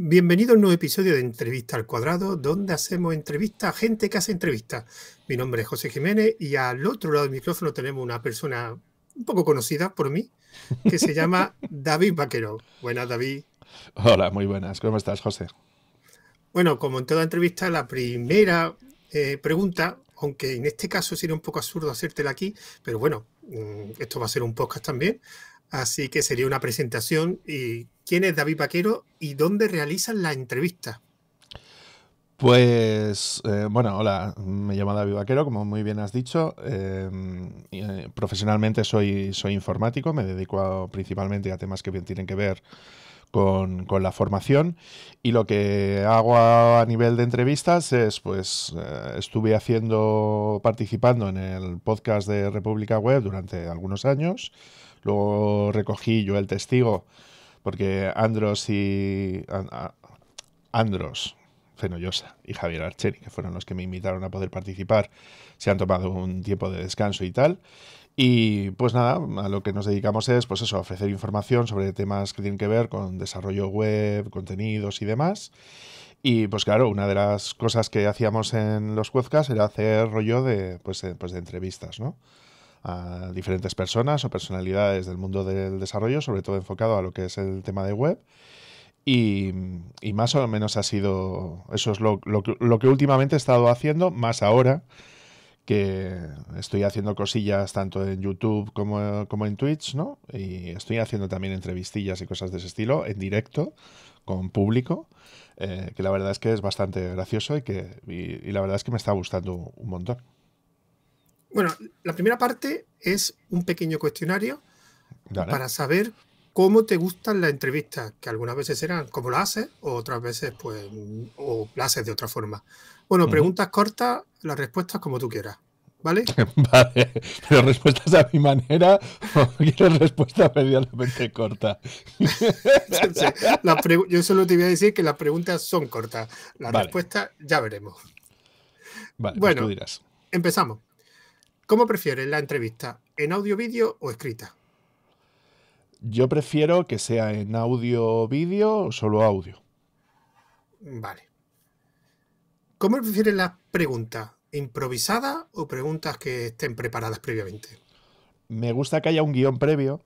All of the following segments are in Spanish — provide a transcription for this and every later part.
Bienvenido a un nuevo episodio de Entrevista al Cuadrado, donde hacemos entrevista a gente que hace entrevistas. Mi nombre es José Jiménez y al otro lado del micrófono tenemos una persona un poco conocida por mí, que se llama David Vaquero. Buenas, David. Hola, muy buenas. ¿Cómo estás, José? Bueno, como en toda entrevista, la primera eh, pregunta, aunque en este caso sería un poco absurdo hacértela aquí, pero bueno, mm, esto va a ser un podcast también, así que sería una presentación y quién es David Vaquero y dónde realizan la entrevista? Pues eh, bueno, hola, me llamo David Vaquero, como muy bien has dicho. Eh, eh, profesionalmente soy, soy informático, me dedico principalmente a temas que tienen que ver con, la formación y lo que hago a, nivel de entrevistas es pues estuve haciendo participando en el podcast de República Web durante algunos años luego recogí yo el testigo porque Andros y... Andros Fenollosa y Javier Archeri, que fueron los que me invitaron a poder participar, se han tomado un tiempo de descanso y tal. Y pues nada, a lo que nos dedicamos es, pues eso, ofrecer información sobre temas que tienen que ver con desarrollo web, contenidos y demás. Y pues claro, una de las cosas que hacíamos en los juezcas era hacer rollo de, pues, eh, pues de entrevistas, ¿no? a diferentes personas o personalidades del mundo del desarrollo, sobre todo enfocado a lo que es el tema de web. Y, más o menos ha sido, eso es lo, que últimamente he estado haciendo, más ahora que estoy haciendo cosillas tanto en YouTube como, en Twitch, ¿no? Y estoy haciendo también entrevistillas y cosas de ese estilo en directo con público, eh, que la verdad es que es bastante gracioso y que y la verdad es que me está gustando un montón. Bueno, la primera parte es un pequeño cuestionario para saber cómo te gustan las entrevistas, que algunas veces eran como las haces, o otras veces, pues, o las haces de otra forma. Bueno, preguntas cortas, las respuestas como tú quieras. ¿Vale? vale, las respuestas a mi manera o quieres respuestas medianamente corta. yo solo te voy a decir que las preguntas son cortas. Las respuestas ya veremos. Vale, pues bueno, empezamos. ¿Cómo prefieres la entrevista? ¿En audio, vídeo o escrita? Yo prefiero que sea en audio, vídeo o solo audio. Vale. ¿Cómo prefieres las preguntas? ¿Improvisadas o preguntas que estén preparadas previamente? Me gusta que haya un guión previo,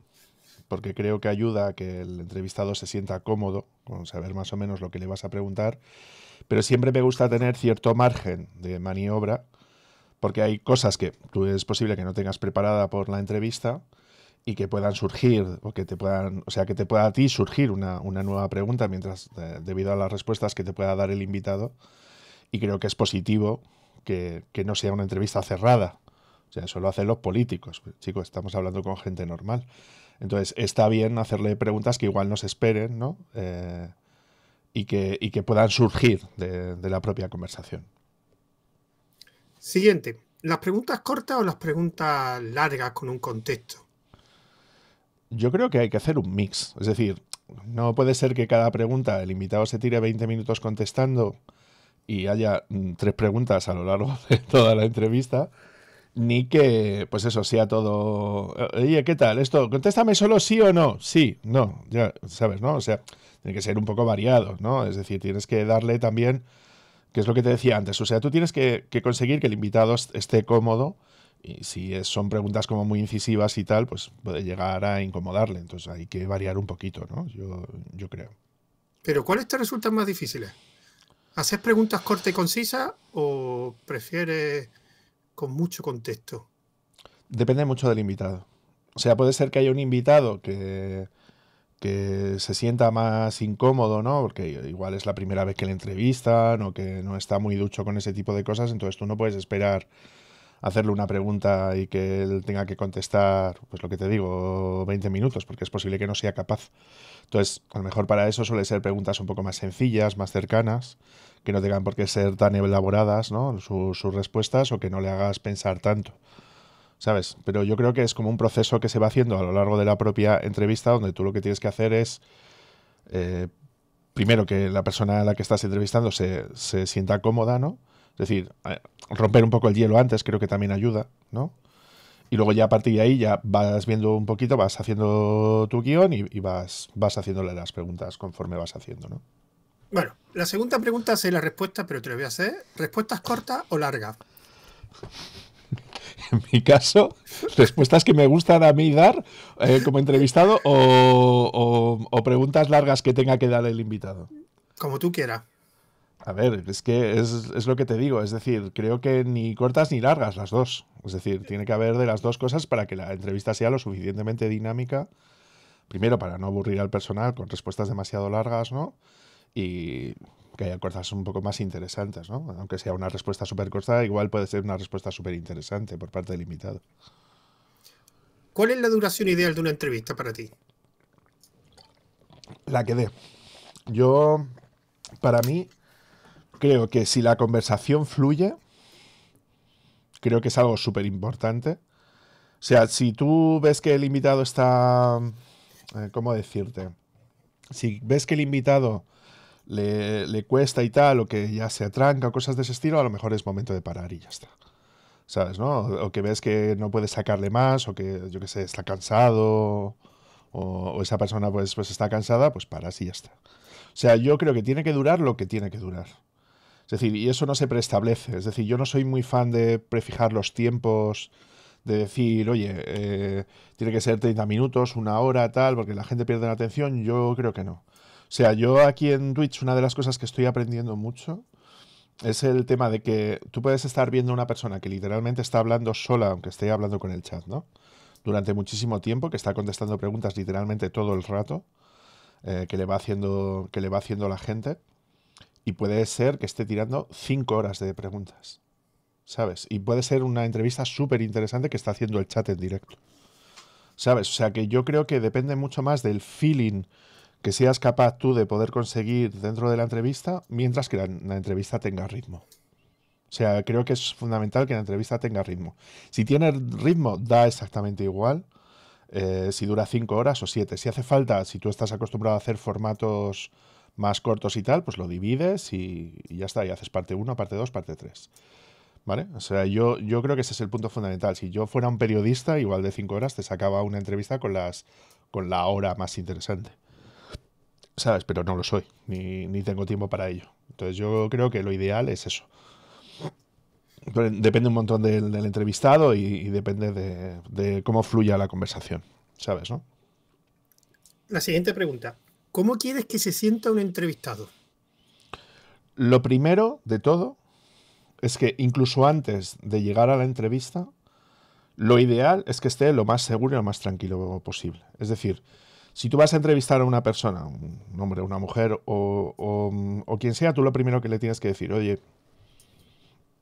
porque creo que ayuda a que el entrevistado se sienta cómodo con saber más o menos lo que le vas a preguntar, pero siempre me gusta tener cierto margen de maniobra porque hay cosas que tú es posible que no tengas preparada por la entrevista y que puedan surgir o que te puedan, o sea, que te pueda a ti surgir una, nueva pregunta mientras eh, debido a las respuestas que te pueda dar el invitado y creo que es positivo que, no sea una entrevista cerrada. O sea, eso lo hacen los políticos. Chicos, estamos hablando con gente normal. Entonces, está bien hacerle preguntas que igual nos esperen, ¿no? Eh, y, que, y que puedan surgir de la propia conversación. Siguiente. ¿Las preguntas cortas o las preguntas largas con un contexto? Yo creo que hay que hacer un mix. Es decir, no puede ser que cada pregunta el invitado se tire 20 minutos contestando y haya mm, tres preguntas a lo largo de toda la entrevista, ni que, pues eso, sea todo. Eh, oye, ¿qué tal? Esto, contéstame solo sí o no. Sí, no, ya sabes, ¿no? O sea, tiene que ser un poco variado, ¿no? Es decir, tienes que darle también que es lo que te decía antes. O sea, tú tienes que, conseguir que el invitado esté cómodo y si son preguntas como muy incisivas y tal, pues puede llegar a incomodarle. Entonces hay que variar un poquito, ¿no? Yo, yo creo. Pero ¿cuáles te resultan más difíciles? ¿Haces preguntas cortas y concisas o prefieres con mucho contexto? Depende mucho del invitado. O sea, puede ser que haya un invitado que, que se sienta más incómodo, ¿no? Porque igual es la primera vez que le entrevistan o que no está muy ducho con ese tipo de cosas, entonces tú no puedes esperar hacerle una pregunta y que él tenga que contestar, pues lo que te digo, 20 minutos, porque es posible que no sea capaz. Entonces, a lo mejor para eso suele ser preguntas un poco más sencillas, más cercanas, que no tengan por qué ser tan elaboradas, sus respuestas o que no le hagas pensar tanto. ¿sabes? Pero yo creo que es como un proceso que se va haciendo a lo largo de la propia entrevista, donde tú lo que tienes que hacer es, eh, primero, que la persona a la que estás entrevistando se, sienta cómoda, ¿no? Es decir, eh, romper un poco el hielo antes creo que también ayuda, ¿no? Y luego ya a partir de ahí ya vas viendo un poquito, vas haciendo tu guión y, vas, vas haciéndole las preguntas conforme vas haciendo, ¿no? Bueno, la segunda pregunta sé la respuesta, pero te la voy a hacer. ¿Respuestas cortas o largas? en mi caso, respuestas que me gustan a mí dar eh, como entrevistado o, preguntas largas que tenga que dar el invitado. Como tú quieras. A ver, es que es, es, lo que te digo, es decir, creo que ni cortas ni largas las dos. Es decir, tiene que haber de las dos cosas para que la entrevista sea lo suficientemente dinámica. Primero, para no aburrir al personal con respuestas demasiado largas, ¿no? Y que hay cosas un poco más interesantes, ¿no? Aunque sea una respuesta súper corta, igual puede ser una respuesta súper interesante por parte del invitado. ¿Cuál es la duración ideal de una entrevista para ti? La que dé. Yo, para mí, creo que si la conversación fluye, creo que es algo súper importante. O sea, si tú ves que el invitado está... Eh, ¿Cómo decirte? Si ves que el invitado le, le, cuesta y tal, o que ya se atranca, cosas de ese estilo, a lo mejor es momento de parar y ya está. ¿Sabes? ¿No? O, que ves que no puedes sacarle más, o que, yo qué sé, está cansado, o, esa persona pues, pues está cansada, pues paras y ya está. O sea, yo creo que tiene que durar lo que tiene que durar. Es decir, y eso no se preestablece. Es decir, yo no soy muy fan de prefijar los tiempos, de decir, oye, eh, tiene que ser 30 minutos, una hora, tal, porque la gente pierde la atención. Yo creo que no. O sea, yo aquí en Twitch una de las cosas que estoy aprendiendo mucho es el tema de que tú puedes estar viendo a una persona que literalmente está hablando sola, aunque esté hablando con el chat, ¿no? Durante muchísimo tiempo, que está contestando preguntas literalmente todo el rato, eh, que, le va haciendo, que le va haciendo la gente, y puede ser que esté tirando cinco horas de preguntas, ¿sabes? Y puede ser una entrevista súper interesante que está haciendo el chat en directo, ¿sabes? O sea que yo creo que depende mucho más del feeling que seas capaz tú de poder conseguir dentro de la entrevista, mientras que la, entrevista tenga ritmo. O sea, creo que es fundamental que la entrevista tenga ritmo. Si tiene ritmo, da exactamente igual. Eh, si dura cinco horas o siete, Si hace falta, si tú estás acostumbrado a hacer formatos más cortos y tal, pues lo divides y, ya está, y haces parte 1, parte 2, parte 3. ¿Vale? O sea, yo, yo creo que ese es el punto fundamental. Si yo fuera un periodista, igual de cinco horas, te sacaba una entrevista con, las, con la hora más interesante. ¿sabes? Pero no lo soy, ni, tengo tiempo para ello. Entonces yo creo que lo ideal es eso. depende un montón del, entrevistado y, depende de, de, cómo fluya la conversación, ¿sabes? No? La siguiente pregunta. ¿Cómo quieres que se sienta un entrevistado? Lo primero de todo es que incluso antes de llegar a la entrevista, lo ideal es que esté lo más seguro y lo más tranquilo posible. Es decir, si tú vas a entrevistar a una persona, un hombre, una mujer o, quien sea, tú lo primero que le tienes que decir, oye,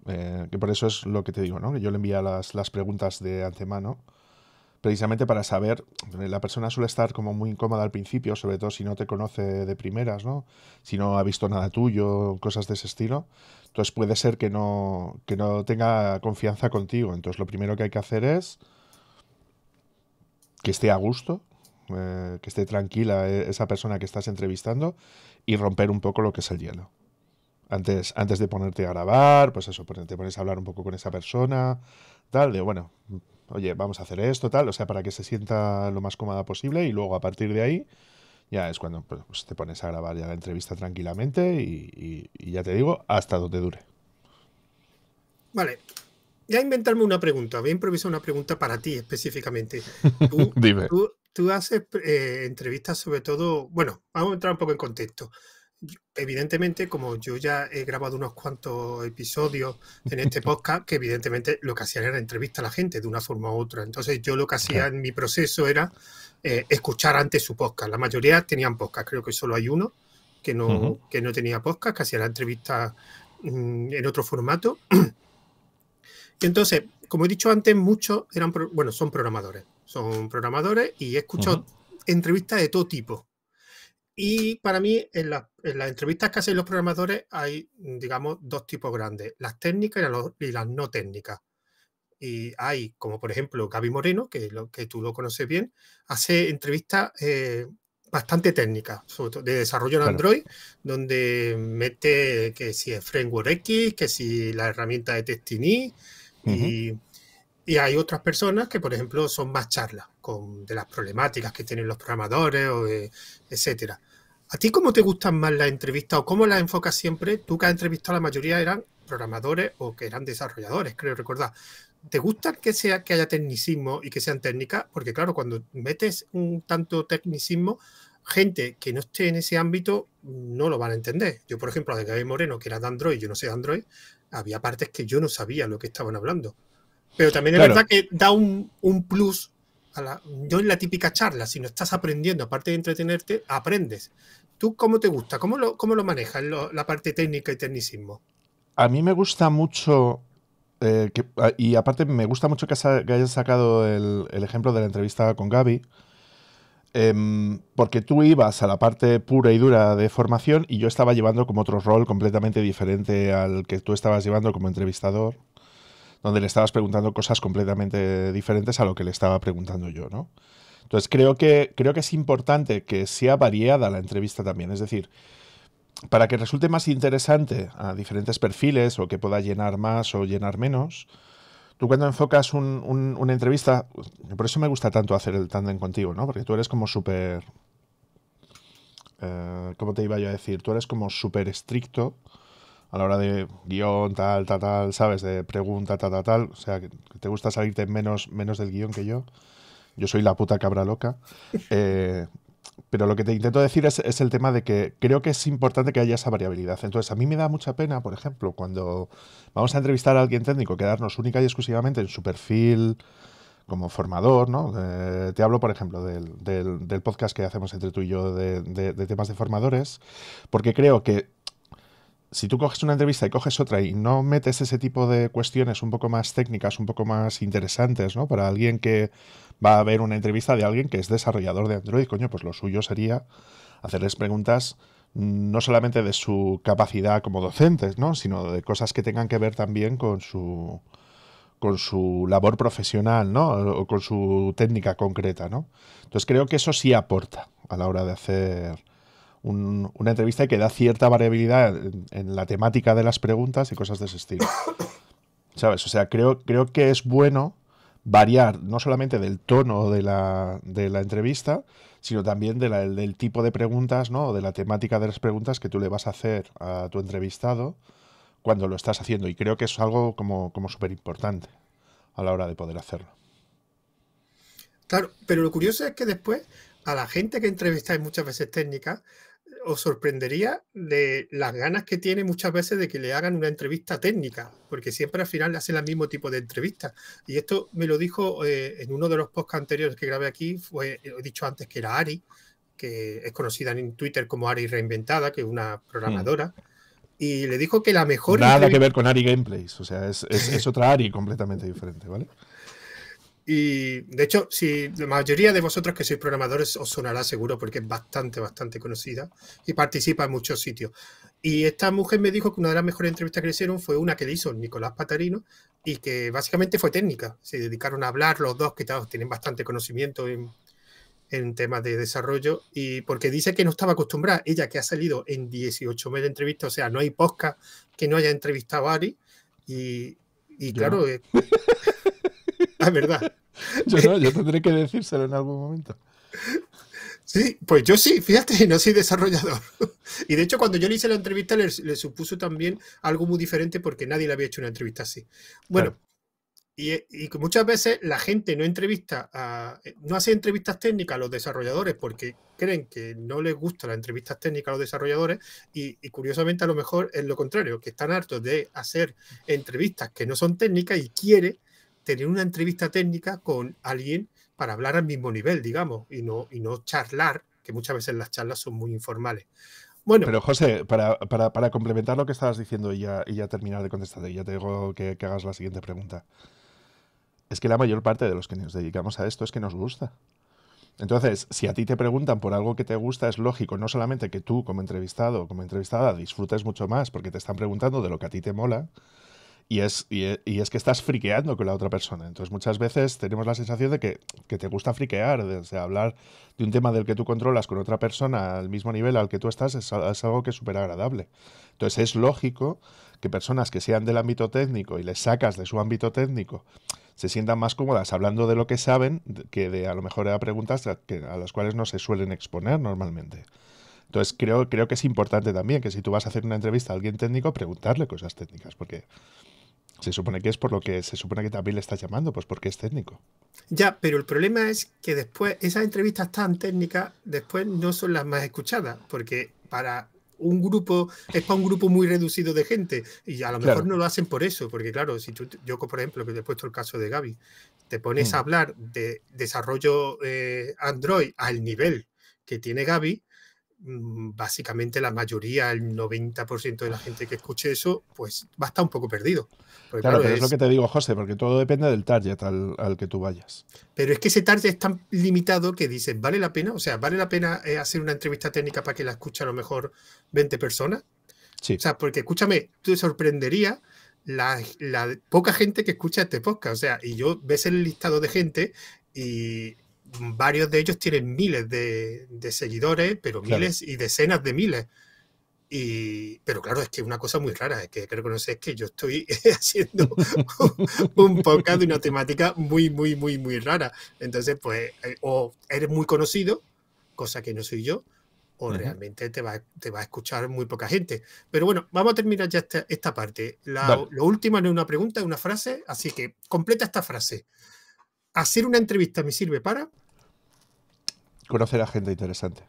eh, que por eso es lo que te digo, ¿no? Que yo le envía las, las preguntas de antemano, precisamente para saber, la persona suele estar como muy incómoda al principio, sobre todo si no te conoce de primeras, ¿no? Si no ha visto nada tuyo, cosas de ese estilo. Entonces puede ser que no, que no tenga confianza contigo. Entonces lo primero que hay que hacer es que esté a gusto eh, que esté tranquila eh, esa persona que estás entrevistando y romper un poco lo que es el hielo. Antes, antes de ponerte a grabar, pues eso, pues te pones a hablar un poco con esa persona, tal, de bueno, oye, vamos a hacer esto, tal, o sea, para que se sienta lo más cómoda posible y luego a partir de ahí ya es cuando pues, te pones a grabar ya la entrevista tranquilamente y, ya te digo, hasta donde dure. Vale, ya inventarme una pregunta, voy a improvisar una pregunta para ti específicamente. Dime tú haces eh, entrevistas sobre todo, bueno, vamos a entrar un poco en contexto. evidentemente, como yo ya he grabado unos cuantos episodios en este podcast, que evidentemente lo que hacían era entrevistar a la gente de una forma u otra. Entonces yo lo que hacía en mi proceso era eh, escuchar antes su podcast. La mayoría tenían podcast, creo que solo hay uno que no, que no tenía podcast, que hacía la entrevista mm, en otro formato. y entonces, como he dicho antes, muchos eran, bueno, son programadores son programadores y he escuchado entrevistas de todo tipo. Y para mí, en, las entrevistas que hacen los programadores hay, digamos, dos tipos grandes, las técnicas y las, no técnicas. Y hay, como por ejemplo, Gaby Moreno, que, lo, que tú lo conoces bien, hace entrevistas eh, bastante técnicas, sobre todo de desarrollo en Android, donde mete que si es Framework X, que si la herramienta de Testini y y hay otras personas que, por ejemplo, son más charlas con, de las problemáticas que tienen los programadores, o eh, etcétera. ¿A ti cómo te gustan más las entrevistas o cómo las enfocas siempre? Tú que has entrevistado a la mayoría eran programadores o que eran desarrolladores, creo recordar. ¿Te gusta que, sea, que haya tecnicismo y que sean técnicas? Porque claro, cuando metes un tanto tecnicismo, gente que no esté en ese ámbito no lo van a entender. Yo, por ejemplo, de Gaby Moreno, que era de Android, yo no sé de Android, había partes que yo no sabía lo que estaban hablando. Pero también es verdad que da un, plus a la, no es la típica charla, si no estás aprendiendo, aparte de entretenerte, aprendes. ¿Tú cómo te gusta? ¿Cómo lo, cómo lo manejas la parte técnica y tecnicismo? A mí me gusta mucho, eh, y aparte me gusta mucho que, hayas sacado el, ejemplo de la entrevista con Gaby, em, porque tú ibas a la parte pura y dura de formación y yo estaba llevando como otro rol completamente diferente al que tú estabas llevando como entrevistador donde le estabas preguntando cosas completamente diferentes a lo que le estaba preguntando yo, ¿no? Entonces creo que, creo que es importante que sea variada la entrevista también, es decir, para que resulte más interesante a diferentes perfiles o que pueda llenar más o llenar menos, tú cuando enfocas una entrevista, por eso me gusta tanto hacer el tandem contigo, ¿no? Porque tú eres como súper... Eh, ¿Cómo te iba yo a decir? Tú eres como súper estricto a la hora de guión, tal, tal, tal, ¿sabes? De pregunta, tal, tal, tal. O sea, que te gusta salirte menos, menos del guión que yo. Yo soy la puta cabra loca. Eh, pero lo que te intento decir es, el tema de que creo que es importante que haya esa variabilidad. Entonces, a mí me da mucha pena, por ejemplo, cuando vamos a entrevistar a alguien técnico, quedarnos única y exclusivamente en su perfil como formador, ¿no? Eh, te hablo, por ejemplo, del, del, podcast que hacemos entre tú y yo de temas de formadores, porque creo que si tú coges una entrevista y coges otra y no metes ese tipo de cuestiones un poco más técnicas, un poco más interesantes, ¿no? Para alguien que va a ver una entrevista de alguien que es desarrollador de Android, coño, pues lo suyo sería hacerles preguntas mm, no solamente de su capacidad como docentes, ¿no? Sino de cosas que tengan que ver también con su con su labor profesional, ¿no? O con su técnica concreta, ¿no? Entonces creo que eso sí aporta a la hora de hacer una entrevista que da cierta variabilidad en, la temática de las preguntas y cosas de ese estilo. ¿Sabes? O sea, creo, creo que es bueno variar no solamente del tono de la, entrevista, sino también del tipo de preguntas, ¿no? O de la temática de las preguntas que tú le vas a hacer a tu entrevistado cuando lo estás haciendo. Y creo que es algo como, como súper importante a la hora de poder hacerlo. Claro, pero lo curioso es que después a la gente que entrevistáis muchas veces técnicas, os sorprendería de las ganas que tiene muchas veces de que le hagan una entrevista técnica, porque siempre al final le hacen el mismo tipo de entrevista. Y esto me lo dijo eh, en uno de los podcasts anteriores que grabé aquí, fue, eh, he dicho antes que era Ari, que es conocida en Twitter como Ari Reinventada, que es una mm. programadora. Y le dijo que la mejor. Nada que ver con Ari Gameplays, o sea, es, es, es otra Ari completamente diferente, ¿vale? Y de hecho, si la mayoría de vosotros que sois programadores os sonará seguro porque es bastante, bastante conocida y participa en muchos sitios. Y esta mujer me dijo que una de las mejores entrevistas que le hicieron fue una que le hizo Nicolás Patarino y que básicamente fue técnica. Se dedicaron a hablar los dos, que todos tienen bastante conocimiento en, en temas de desarrollo y porque dice que no estaba acostumbrada, ella que ha salido en 18 de entrevistas, o sea, no hay posca que no haya entrevistado a Ari y, y claro, la ah, verdad. yo no, tendré que decírselo en algún momento. Sí, pues yo sí, fíjate, no soy desarrollador. Y de hecho, cuando yo le hice la entrevista, le, supuso también algo muy diferente porque nadie le había hecho una entrevista así. Bueno, y, muchas veces la gente no entrevista, no hace entrevistas técnicas a los desarrolladores porque creen que no les gusta las entrevistas técnicas a los desarrolladores y, y curiosamente a lo mejor es lo contrario, que están hartos de hacer entrevistas que no son técnicas y quiere tener una entrevista técnica con alguien para hablar al mismo nivel, digamos, y no, y no charlar, que muchas veces las charlas son muy informales. Bueno. Pero José, para, complementar lo que estabas diciendo y ya, y ya terminar de contestar, y ya te digo que, que hagas la siguiente pregunta. Es que la mayor parte de los que nos dedicamos a esto es que nos gusta. Entonces, si a ti te preguntan por algo que te gusta, es lógico no solamente que tú como entrevistado o como entrevistada disfrutes mucho más porque te están preguntando de lo que a ti te mola, e, y es, que estás friqueando con la otra persona. Entonces, muchas veces tenemos la sensación de que, te gusta friquear, hablar de un tema del que tú controlas con otra persona al mismo nivel al que tú estás es, algo que es súper agradable. Entonces, es lógico que personas que sean del ámbito técnico y les sacas de su ámbito técnico se sientan más cómodas hablando de lo que saben que de a lo mejor a preguntas a, las cuales no se suelen exponer normalmente. Entonces, creo, creo que es importante también que si tú vas a hacer una entrevista a alguien técnico, preguntarle cosas técnicas, porque se supone que es por lo que se supone que también le estás llamando, pues porque es técnico. Ya, pero el problema es que después esas entrevistas tan técnicas después no son las más escuchadas, porque para un grupo, es para un grupo muy reducido de gente y a lo mejor no lo hacen por eso, porque claro, si tú, yo por ejemplo, que te he puesto el caso de Gaby, te pones mm. a hablar de desarrollo eh, Android al nivel que tiene Gaby, Mm, básicamente la mayoría, el 90% de la gente que escuche eso, pues va a estar un poco perdido. claro, pero es, lo que te digo, José, porque todo depende del target al, que tú vayas. Pero es que ese target es tan limitado que dices, ¿vale la pena? O sea, ¿vale la pena eh, hacer una entrevista técnica para que la escuche a lo mejor 20 personas? Sí. O sea, porque escúchame, te sorprendería la, la poca gente que escucha este podcast. O sea, y yo ves el listado de gente y varios de ellos tienen miles de, seguidores, pero miles y decenas de miles. pero claro, es que una cosa muy rara, es que creo que no sé, que yo estoy haciendo un podcast de una temática muy, muy, muy, muy rara. Entonces, pues, eh, o eres muy conocido, cosa que no soy yo, o realmente te va, te va a escuchar muy poca gente. Pero bueno, vamos a terminar ya esta, esta parte. Lo último no es una pregunta, es una frase, así que completa esta frase. Hacer una entrevista me sirve para conocer a gente interesante.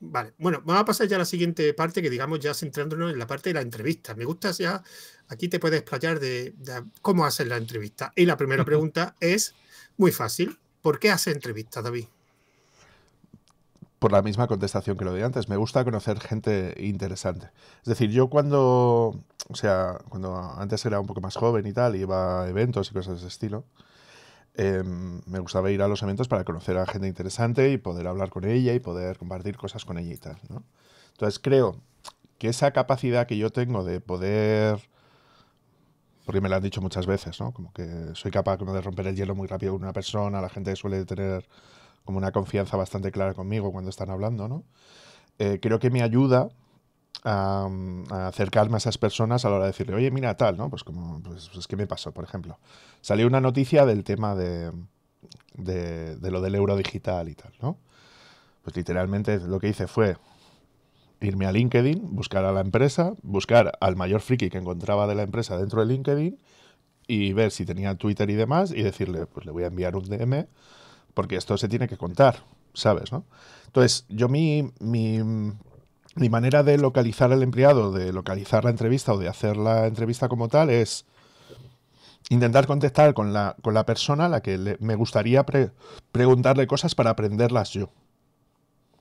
Vale, bueno, vamos a pasar ya a la siguiente parte, que digamos ya centrándonos en la parte de la entrevista. Me gusta ya, aquí te puedes explayar de, cómo hacer la entrevista. Y la primera pregunta es muy fácil. ¿Por qué haces entrevistas, David? Por la misma contestación que lo de antes. Me gusta conocer gente interesante. Es decir, yo cuando, o sea, cuando antes era un poco más joven y tal, iba a eventos y cosas de ese estilo, Em, me gustaba ir a los eventos para conocer a gente interesante y poder hablar con ella y poder compartir cosas con ella y tal. Entonces creo que esa capacidad que yo tengo de poder, porque me lo han dicho muchas veces, ¿no? como que soy capaz de romper el hielo muy rápido con una persona, la gente suele tener como una confianza bastante clara conmigo cuando están hablando, ¿no? Eh, creo que me ayuda Mm, a, acercarme a esas personas a la hora de decirle, oye, mira tal, ¿no? Pues como, pues, es pues, que me pasó? Por ejemplo, salió una noticia del tema de, de, lo del euro digital y tal, ¿no? Pues literalmente lo que hice fue irme a LinkedIn, buscar a la empresa, buscar al mayor friki que encontraba de la empresa dentro de LinkedIn y ver si tenía Twitter y demás y decirle, pues le voy a enviar un DM porque esto se tiene que contar, ¿sabes? ¿no? Entonces, yo mi mi manera de localizar al empleado, de localizar la entrevista o de hacer la entrevista como tal es intentar contactar con la, con la persona a la que me gustaría preguntarle cosas para aprenderlas yo.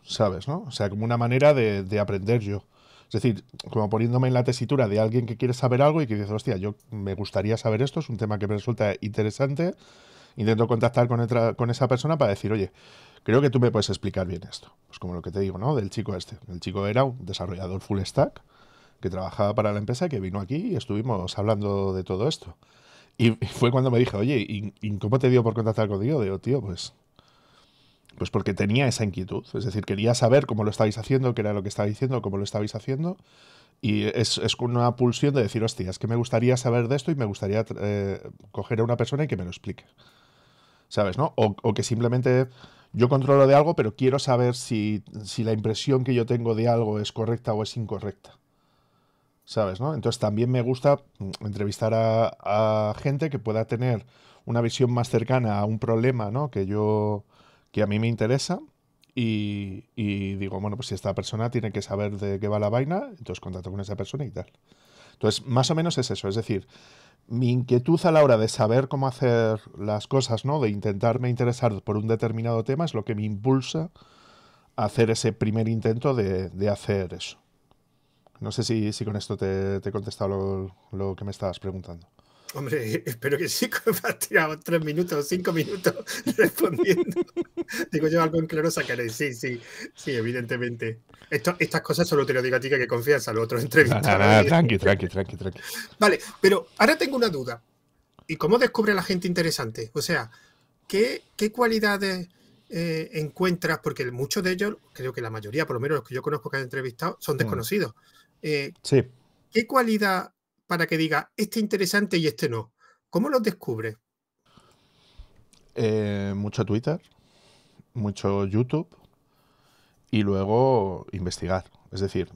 ¿Sabes? ¿no? O sea, como una manera de, de, aprender yo. Es decir, como poniéndome en la tesitura de alguien que quiere saber algo y que dice, hostia, yo me gustaría saber esto, es un tema que me resulta interesante. Intento contactar con, otra, con esa persona para decir, oye, Creo que tú me puedes explicar bien esto. Pues como lo que te digo, ¿no? Del chico este. El chico era un desarrollador full stack que trabajaba para la empresa, que vino aquí y estuvimos hablando de todo esto. Y fue cuando me dije, oye, ¿y, cómo te dio por contactar contigo? Digo, tío, pues pues porque tenía esa inquietud, es decir, quería saber cómo lo estabais haciendo, qué era lo que estaba diciendo, cómo lo estabais haciendo, y es, es una pulsión de decir, hostia, es que me gustaría saber de esto y me gustaría eh, coger a una persona y que me lo explique, ¿sabes? ¿no? O, o que simplemente yo controlo de algo, pero quiero saber si, la impresión que yo tengo de algo es correcta o es incorrecta. ¿Sabes? No? Entonces también me gusta mm, entrevistar a, gente que pueda tener una visión más cercana a un problema ¿no? que yo. que a mí me interesa. Y, y digo, bueno, pues si esta persona tiene que saber de qué va la vaina, entonces contacto con esa persona y tal. Entonces, más o menos es eso, es decir, mi inquietud a la hora de saber cómo hacer las cosas, ¿no? De intentarme interesar por un determinado tema es lo que me impulsa a hacer ese primer intento de, hacer eso. No sé si, con esto te, te he contestado lo, lo que me estabas preguntando. Hombre, espero que sí, me has tirado tres minutos, cinco minutos respondiendo. digo yo algo en claro sacaré. Sí, sí, sí, evidentemente. estas cosas solo te lo digo a ti que confías a los otros entrevistados. tranqui, tranqui, tranqui, tranqui. Vale, pero ahora tengo una duda. ¿Y cómo descubre a la gente interesante? O sea, ¿qué, cualidades eh, encuentras? Porque muchos de ellos, creo que la mayoría, por lo menos los que yo conozco que han entrevistado, son mm. desconocidos. Eh, sí. ¿Qué cualidad para que diga este interesante y este no? ¿Cómo los descubre? Eh, mucho Twitter, mucho YouTube y luego investigar. Es decir,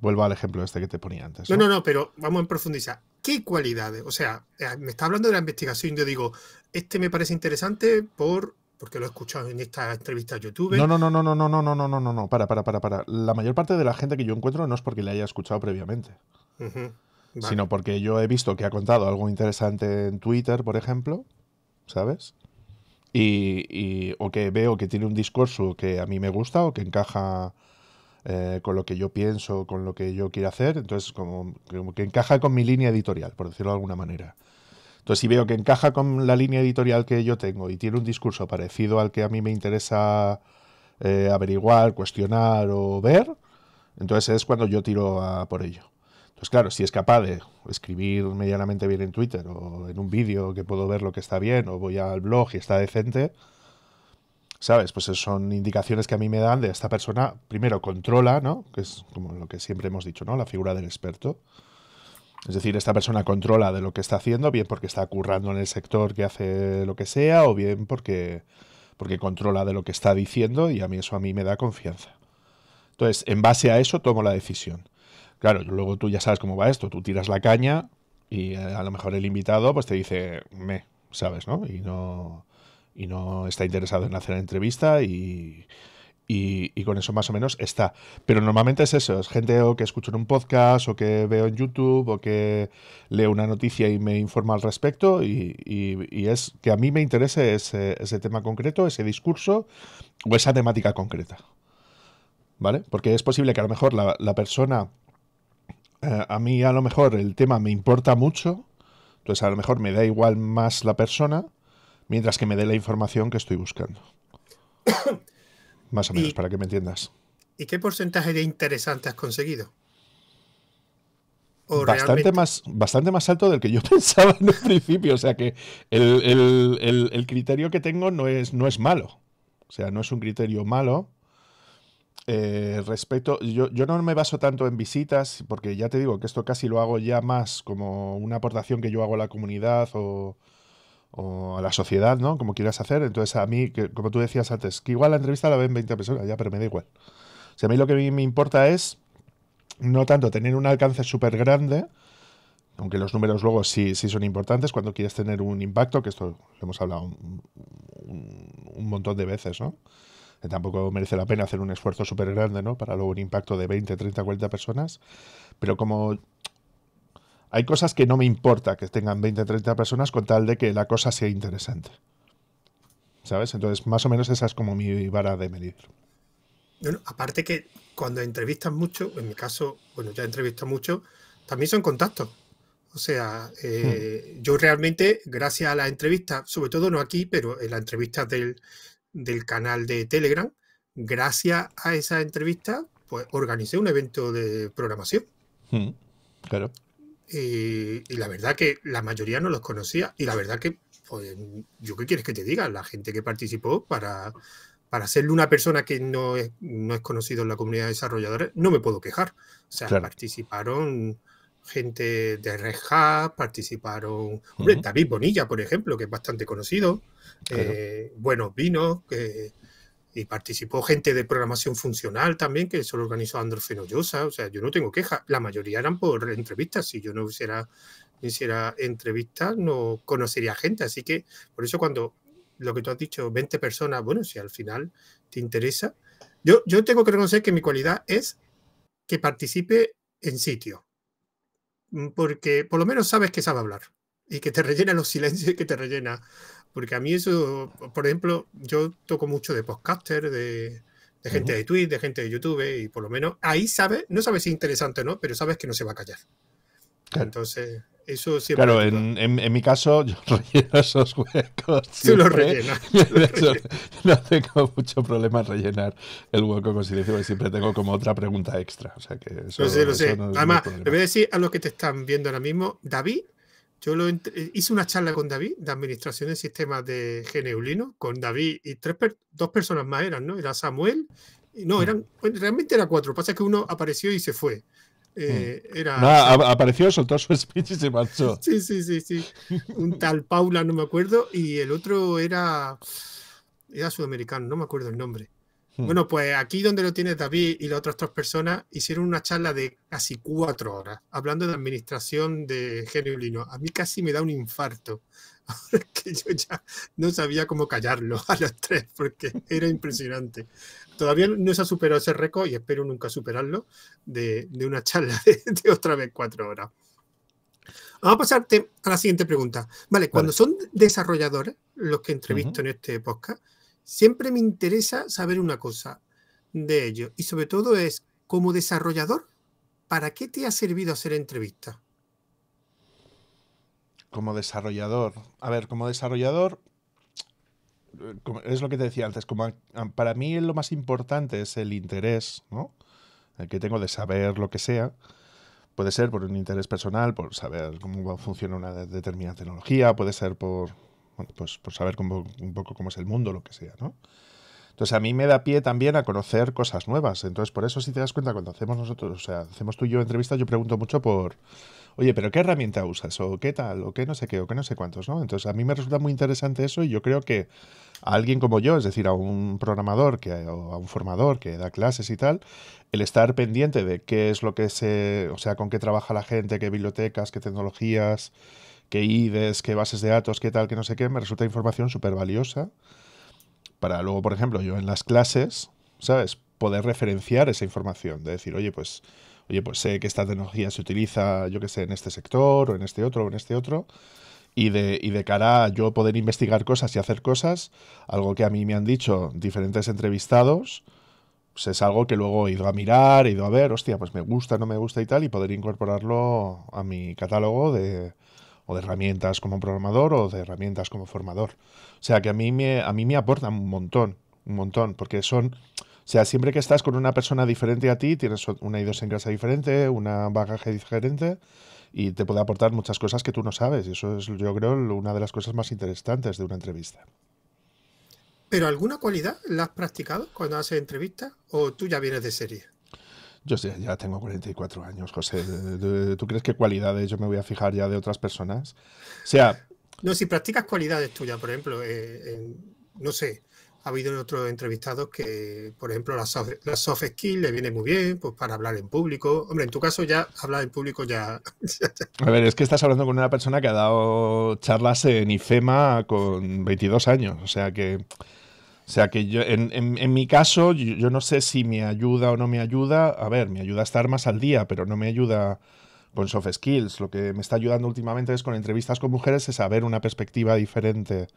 vuelvo al ejemplo este que te ponía antes. No, no, no, pero vamos a profundizar. ¿Qué cualidades? O sea, me está hablando de la investigación. Yo digo, este me parece interesante por porque lo he escuchado en esta entrevista a YouTube. No, no, no, no, no, no, no, no, no, no, no, para, para, para, para. La mayor parte de la gente que yo encuentro no es porque le haya escuchado previamente sino porque yo he visto que ha contado algo interesante en Twitter, por ejemplo, ¿sabes? Y, o que veo que tiene un discurso que a mí me gusta o que encaja eh, con lo que yo pienso, con lo que yo quiero hacer, entonces como, que encaja con mi línea editorial, por decirlo de alguna manera. Entonces si veo que encaja con la línea editorial que yo tengo y tiene un discurso parecido al que a mí me interesa eh, averiguar, cuestionar o ver, entonces es cuando yo tiro a por ello. Pues claro, si es capaz de escribir medianamente bien en Twitter o en un vídeo que puedo ver lo que está bien o voy al blog y está decente, ¿sabes? Pues son indicaciones que a mí me dan de esta persona, primero controla, ¿no? Que es como lo que siempre hemos dicho, ¿no? La figura del experto. Es decir, esta persona controla de lo que está haciendo, bien porque está currando en el sector que hace lo que sea o bien porque, porque controla de lo que está diciendo y a mí eso a mí me da confianza. Entonces, en base a eso tomo la decisión. Claro, luego tú ya sabes cómo va esto, tú tiras la caña y eh, a lo mejor el invitado pues te dice, me, ¿sabes? ¿no? Y, no, y no está interesado en hacer la entrevista y, con eso más o menos está. Pero normalmente es eso, es gente o que escucho en un podcast o que veo en YouTube o que leo una noticia y me informa al respecto y, es que a mí me interese ese, tema concreto, ese discurso o esa temática concreta. ¿Vale? Porque es posible que a lo mejor la persona eh, a mí a lo mejor el tema me importa mucho, entonces a lo mejor me da igual más la persona, mientras que me dé la información que estoy buscando. más o menos, para que me entiendas. ¿Y qué porcentaje de interesante has conseguido? bastante más bastante más alto del que yo pensaba en el principio o sea que el, el, criterio que tengo no es no es malo o sea no es un criterio malo eh, respecto, yo, no me baso tanto en visitas, porque ya te digo que esto casi lo hago ya más como una aportación que yo hago a la comunidad o, a la sociedad, ¿no? Como quieras hacer. Entonces, a mí, que, como tú decías antes, que igual la entrevista la ven 20 personas, ya, pero me da igual. O sea, a mí lo que me importa es no tanto tener un alcance súper grande, aunque los números luego sí, sí son importantes cuando quieres tener un impacto, que esto lo hemos hablado un, un montón de veces, ¿no? tampoco merece la pena hacer un esfuerzo súper grande, ¿no? Para luego un impacto de 20, 30, 40 personas. Pero como hay cosas que no me importa que tengan 20, 30 personas con tal de que la cosa sea interesante. ¿Sabes? Entonces, más o menos esa es como mi vara de medir. Bueno, aparte que cuando entrevistas mucho, en mi caso, bueno, ya entrevisto mucho, también son contactos. O sea, eh, hmm. yo realmente, gracias a la entrevista, sobre todo no aquí, pero en la entrevista del, del canal de Telegram, gracias a esa entrevista, pues organicé un evento de programación. Hmm, claro. Eh, y, la verdad que la mayoría no los conocía. Y la verdad que, pues, yo qué quieres que te diga, la gente que participó para, para ser una persona que no es, no es conocido en la comunidad de desarrolladores, no me puedo quejar. O sea, participaron gente de Red participaron, David Bonilla, por ejemplo, que es bastante conocido, eh, Buenos Vinos, y participó gente de programación funcional también, que eso lo organizó Andrés Fenollosa, o sea, yo no tengo queja, la mayoría eran por entrevistas, si yo no hiciera, entrevistas no conocería gente, así que por eso cuando lo que tú has dicho, 20 personas, bueno, si al final te interesa, yo, yo tengo que reconocer que mi cualidad es que participe en sitio. Mm, porque por lo menos sabes que sabe hablar y que te rellena los silencios y que te rellena. Porque a mí eso, por ejemplo, yo toco mucho de podcaster, de, gente de Twitch, de gente de YouTube, y por lo menos ahí sabes, no sabes si es interesante o no, pero sabes que no se va a callar. Entonces, eso Claro, en, mi caso, yo relleno esos huecos. Tú los no tengo mucho problema en rellenar el hueco con silencio, porque siempre tengo como otra pregunta extra. O sea que sé, lo sé. Además, le voy a decir a los que te están viendo ahora mismo, David, yo lo eh, hice una charla con David de Administración de Sistemas de Geneulino, con David y tres dos personas más eran, ¿no? Era Samuel. Y no, mm. eran, realmente eran cuatro. pasa que uno apareció y se fue. Mm. Eh, era, apareció, soltó su speech y se marchó. sí, sí, sí, sí. Un tal Paula, no me acuerdo, y el otro era, era sudamericano, no me acuerdo el nombre. Hmm. Bueno, pues aquí donde lo tiene David y las otras tres personas hicieron una charla de casi cuatro horas hablando de administración de genio A mí casi me da un infarto. que yo ya no sabía cómo callarlo a los tres, porque era impresionante. Todavía no se ha superado ese récord y espero nunca superarlo de, una charla de, otra vez cuatro horas. Vamos a pasarte a la siguiente pregunta. Vale, cuando son desarrolladores los que entrevisto en este podcast, siempre me interesa saber una cosa de ellos y sobre todo es como desarrollador, ¿para qué te ha servido hacer entrevistas? como desarrollador, a ver, como desarrollador, es lo que te decía antes, como para mí lo más importante es el interés, ¿no? El que tengo de saber lo que sea. Puede ser por un interés personal, por saber cómo funciona una determinada tecnología, puede ser por, pues, por saber un poco cómo es el mundo, lo que sea, ¿no? Entonces a mí me da pie también a conocer cosas nuevas. Entonces por eso si te das cuenta cuando hacemos nosotros, o sea, hacemos tú y yo entrevistas, yo pregunto mucho por oye, pero ¿qué herramienta usas? O qué tal, o qué no sé qué, o qué no sé cuántos, ¿no? Entonces a mí me resulta muy interesante eso y yo creo que a alguien como yo, es decir, a un programador que, o a un formador que da clases y tal, el estar pendiente de qué es lo que se, o sea, con qué trabaja la gente, qué bibliotecas, qué tecnologías, qué IDES, qué bases de datos, qué tal, qué no sé qué, me resulta información súper valiosa para luego, por ejemplo, yo en las clases, ¿sabes? Poder referenciar esa información, de decir, oye, pues oye, pues sé que esta tecnología se utiliza, yo qué sé, en este sector o en este otro o en este otro. Y de, de cara a yo poder investigar cosas y hacer cosas, algo que a mí me han dicho diferentes entrevistados, pues es algo que luego he ido a mirar, he ido a ver, hostia, pues me gusta, no me gusta y tal, y poder incorporarlo a mi catálogo de, o de herramientas como programador o de herramientas como formador. O sea que a mí me, a mí me aportan un montón, un montón, porque son o sea, siempre que estás con una persona diferente a ti, tienes una idiosincrasia diferente, un bagaje diferente y te puede aportar muchas cosas que tú no sabes. Y eso es, yo creo, una de las cosas más interesantes de una entrevista. ¿Pero alguna cualidad la has practicado cuando haces entrevistas o tú ya vienes de serie? Yo sí, ya tengo 44 años, José. ¿Tú crees que cualidades yo me voy a fijar ya de otras personas? O sea... No, si practicas cualidades tuyas, por ejemplo, eh, no sé, ha habido otros entrevistados que, por ejemplo, las soft, la soft skills le viene muy bien pues, para hablar en público. Hombre, en tu caso ya hablar en público ya... A ver, es que estás hablando con una persona que ha dado charlas en IFEMA con 22 años, o sea que... O sea que yo, en, mi caso, yo, yo, no sé si me ayuda o no me ayuda. A ver, me ayuda a estar más al día, pero no me ayuda con soft skills. Lo que me está ayudando últimamente es con entrevistas con mujeres, es saber una perspectiva diferente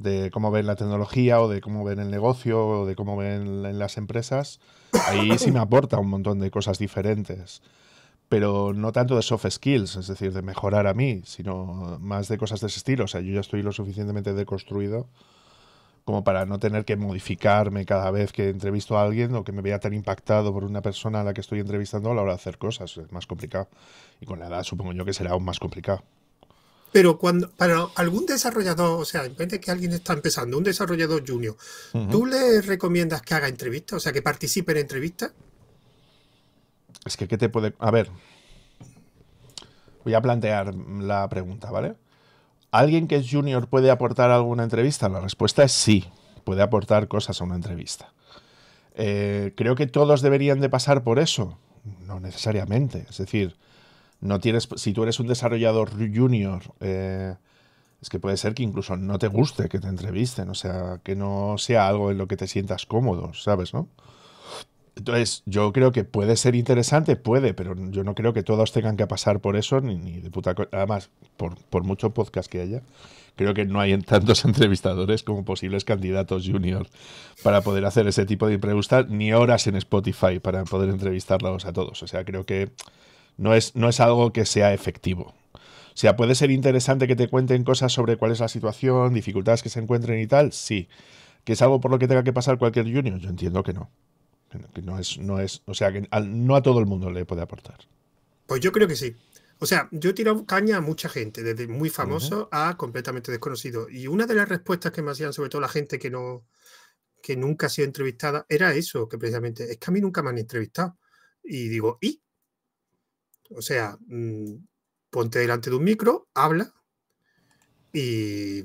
de cómo ven la tecnología o de cómo ven el negocio o de cómo ven en las empresas, ahí sí me aporta un montón de cosas diferentes. Pero no tanto de soft skills, es decir, de mejorar a mí, sino más de cosas de ese estilo. O sea, yo ya estoy lo suficientemente deconstruido como para no tener que modificarme cada vez que entrevisto a alguien o que me vea tan impactado por una persona a la que estoy entrevistando a la hora de hacer cosas. Es más complicado. Y con la edad supongo yo que será aún más complicado. Pero cuando para algún desarrollador, o sea, en de que alguien está empezando, un desarrollador junior, ¿tú le recomiendas que haga entrevistas? O sea, que participe en entrevistas. Es que, ¿qué te puede...? A ver, voy a plantear la pregunta, ¿vale? ¿Alguien que es junior puede aportar alguna entrevista? La respuesta es sí, puede aportar cosas a una entrevista. Eh, creo que todos deberían de pasar por eso. No necesariamente. Es decir, tienes, si tú eres un desarrollador junior, eh, es que puede ser que incluso no te guste que te entrevisten, o sea, que no sea algo en lo que te sientas cómodo, ¿sabes? ¿No? Entonces, yo creo que puede ser interesante, puede, pero yo no creo que todos tengan que pasar por eso, ni, de puta Además, por, por mucho podcast que haya, creo que no hay tantos entrevistadores como posibles candidatos junior para poder hacer ese tipo de preguntas, ni horas en Spotify para poder entrevistarlos a todos. O sea, creo que no es, no es algo que sea efectivo. O sea, puede ser interesante que te cuenten cosas sobre cuál es la situación, dificultades que se encuentren y tal, sí. ¿Que es algo por lo que tenga que pasar cualquier junior? Yo entiendo que no. Que no es, no es, o sea, que no a todo el mundo le puede aportar. Pues yo creo que sí. O sea, yo he tirado caña a mucha gente, desde muy famoso a completamente desconocido. Y una de las respuestas que me hacían, sobre todo la gente que no, que nunca ha sido entrevistada, era eso, que precisamente, es que a mí nunca me han entrevistado. Y digo, ¿y? O sea, mm, ponte delante de un micro, habla y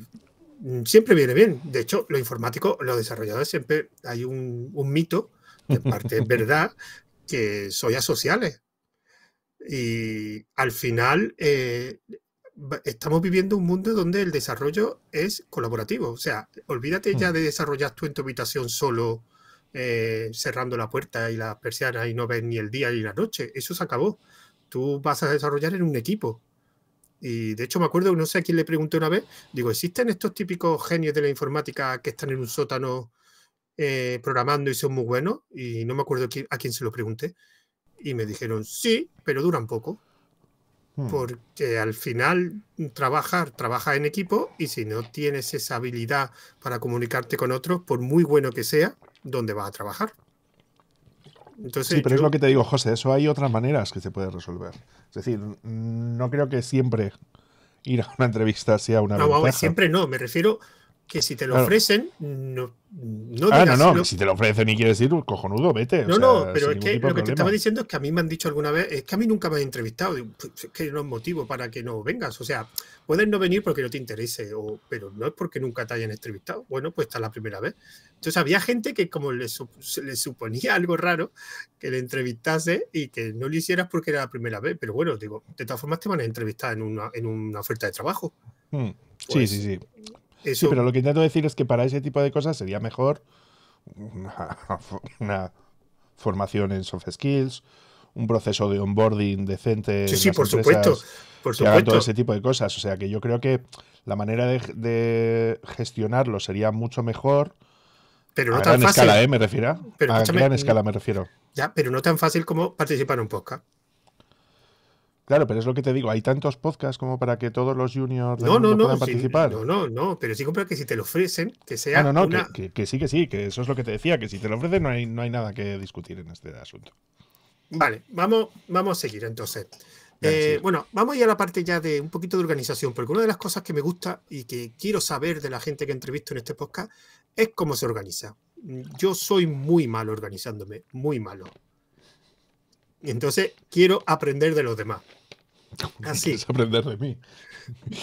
mm, siempre viene bien. De hecho, lo informático, los desarrolladores, siempre hay un, mito, que en parte es verdad, que soy asociales. Y al final eh, estamos viviendo un mundo donde el desarrollo es colaborativo. O sea, olvídate ya mm. de desarrollar tú en tu habitación solo eh, cerrando la puerta y las persianas y no ves ni el día ni la noche. Eso se acabó tú vas a desarrollar en un equipo. Y de hecho me acuerdo, no sé a quién le pregunté una vez, digo, ¿existen estos típicos genios de la informática que están en un sótano eh, programando y son muy buenos? Y no me acuerdo a quién se lo pregunté. Y me dijeron, sí, pero duran poco. Hmm. Porque al final trabajar, trabaja en equipo y si no tienes esa habilidad para comunicarte con otros, por muy bueno que sea, ¿dónde vas a trabajar? sí, pero es lo que te digo, José, eso hay otras maneras que se puede resolver. Es decir, no creo que siempre ir a una entrevista sea una no, siempre no, me refiero que si te lo ofrecen, no, no ah, no, si te lo ofrecen y quieres ir, cojonudo, vete. No, no, pero es que lo que te estaba diciendo es que a mí me han dicho alguna vez, es que a mí nunca me han entrevistado, pues, es que no es motivo para que no vengas, o sea, puedes no venir porque no te interese, pero no es porque nunca te hayan entrevistado, bueno, pues está la primera vez. Entonces había gente que como le, le suponía algo raro que le entrevistase y que no lo hicieras porque era la primera vez, pero bueno, digo, de todas formas te van a entrevistar en una, en una oferta de trabajo. Hmm. Pues, sí, sí, sí pero lo que intento decir es que para ese tipo de cosas sería mejor una, formación en soft skills, un proceso de onboarding decente. Sí, sí, por supuesto. Por supuesto. todo ese tipo de cosas. O sea que yo creo que la manera de, gestionarlo sería mucho mejor. Pero a gran escala, ¿eh? Me refiero. a gran escala me refiero. Ya, pero no tan fácil como participar en un podcast. Claro, pero es lo que te digo, hay tantos podcasts como para que todos los juniors puedan participar. no, no, no, pero sí compra que si te lo ofrecen, que sea. Ah, no, no, que, sí, que sí, que eso es lo que te decía, que si te lo ofrecen no hay, no hay nada que discutir en este asunto. Vale, vamos, vamos a seguir entonces. Eh, bueno, vamos a ir a la parte ya de un poquito de organización, porque una de las cosas que me gusta y que quiero saber de la gente que entrevisto en este podcast es cómo se organiza. Yo soy muy malo organizándome, muy malo entonces quiero aprender de los demás. Así. ¿Quieres aprender de mí?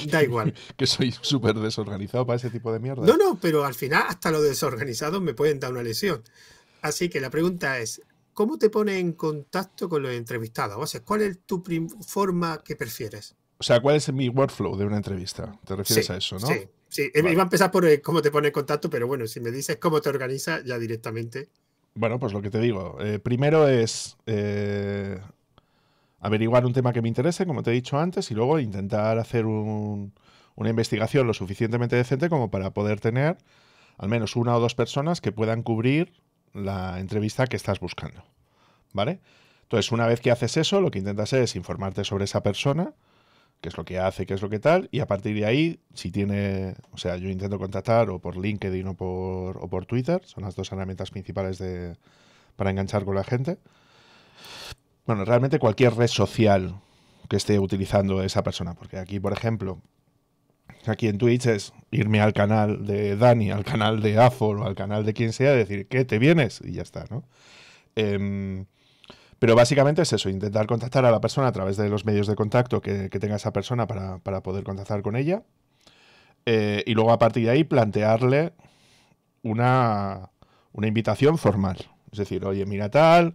Da igual. que soy súper desorganizado para ese tipo de mierda. No, no, pero al final hasta los desorganizados me pueden dar una lesión. Así que la pregunta es, ¿cómo te pones en contacto con los entrevistados? O sea, ¿cuál es tu forma que prefieres? O sea, ¿cuál es mi workflow de una entrevista? ¿Te refieres a eso, no? Sí, sí. Iba a empezar por cómo te pones en contacto, pero bueno, si me dices cómo te organizas, ya directamente. Bueno, pues lo que te digo. Eh, primero es eh, averiguar un tema que me interese, como te he dicho antes, y luego intentar hacer una investigación lo suficientemente decente como para poder tener al menos una o dos personas que puedan cubrir la entrevista que estás buscando. ¿Vale? Entonces, una vez que haces eso, lo que intentas es informarte sobre esa persona, qué es lo que hace, qué es lo que tal, y a partir de ahí, si tiene, o sea, yo intento contactar o por LinkedIn o por, o por Twitter, son las dos herramientas principales de, para enganchar con la gente. Bueno, realmente cualquier red social que esté utilizando esa persona, porque aquí, por ejemplo, aquí en Twitch es irme al canal de Dani, al canal de Afor o al canal de quien sea, decir, ¿qué? ¿Te vienes? Y ya está, ¿no? Em, pero básicamente es eso, intentar contactar a la persona a través de los medios de contacto que, tenga esa persona para, poder contactar con ella. Eh, y luego a partir de ahí plantearle una, invitación formal. Es decir, oye, mira tal,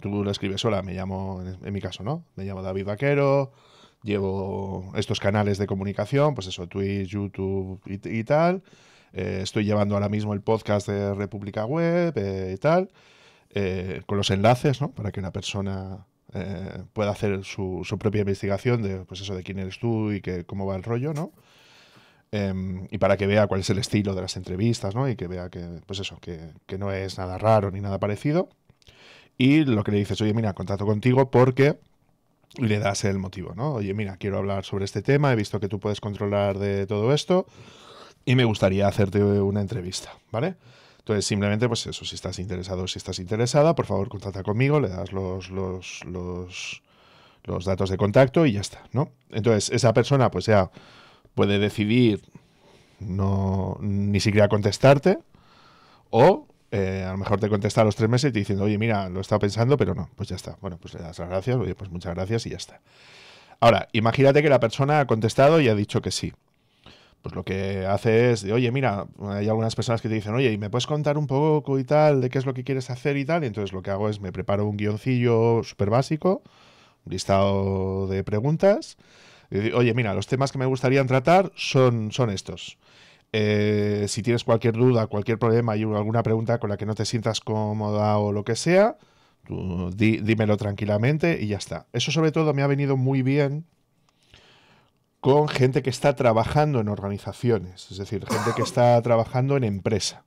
tú lo escribes sola, me llamo, en mi caso, ¿no? Me llamo David Vaquero, llevo estos canales de comunicación, pues eso, Twitch, YouTube y, tal. Eh, estoy llevando ahora mismo el podcast de República Web eh, y tal. Eh, con los enlaces, ¿no? Para que una persona eh, pueda hacer su, propia investigación de, pues eso, de quién eres tú y que, cómo va el rollo, ¿no? Em, y para que vea cuál es el estilo de las entrevistas, ¿no? Y que vea que, pues eso, que, no es nada raro ni nada parecido. Y lo que le dices, oye, mira, contacto contigo porque le das el motivo, ¿no? Oye, mira, quiero hablar sobre este tema, he visto que tú puedes controlar de todo esto y me gustaría hacerte una entrevista, ¿vale? Entonces, simplemente, pues eso, si estás interesado, si estás interesada, por favor, contacta conmigo, le das los, los, datos de contacto y ya está, ¿no? Entonces, esa persona, pues ya puede decidir no ni siquiera contestarte o eh, a lo mejor te contesta a los tres meses y te diciendo, oye, mira, lo estaba pensando, pero no, pues ya está. Bueno, pues le das las gracias, oye, pues muchas gracias y ya está. Ahora, imagínate que la persona ha contestado y ha dicho que sí pues lo que hace es, oye, mira, hay algunas personas que te dicen, oye, ¿y me puedes contar un poco y tal de qué es lo que quieres hacer y tal? Y entonces lo que hago es me preparo un guioncillo súper básico, un listado de preguntas. Y oye, mira, los temas que me gustaría tratar son, son estos. Eh, si tienes cualquier duda, cualquier problema y alguna pregunta con la que no te sientas cómoda o lo que sea, dímelo tranquilamente y ya está. Eso sobre todo me ha venido muy bien con gente que está trabajando en organizaciones, es decir, gente que está trabajando en empresa.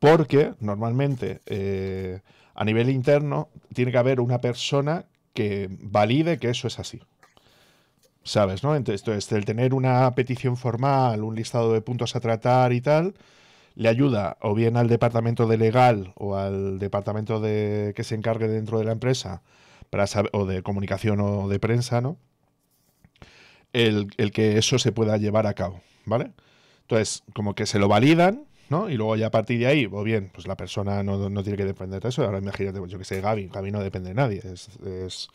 Porque normalmente eh, a nivel interno tiene que haber una persona que valide que eso es así. ¿Sabes? ¿no? Entonces, el tener una petición formal, un listado de puntos a tratar y tal, le ayuda o bien al departamento de legal o al departamento de, que se encargue dentro de la empresa para o de comunicación o de prensa, ¿no? el, que eso se pueda llevar a cabo, ¿vale? Entonces, como que se lo validan, ¿no? Y luego ya a partir de ahí, o bien, pues la persona no, tiene que depender de eso. Ahora imagínate, pues yo que sé, Gaby, Gaby no depende de nadie. Es, es,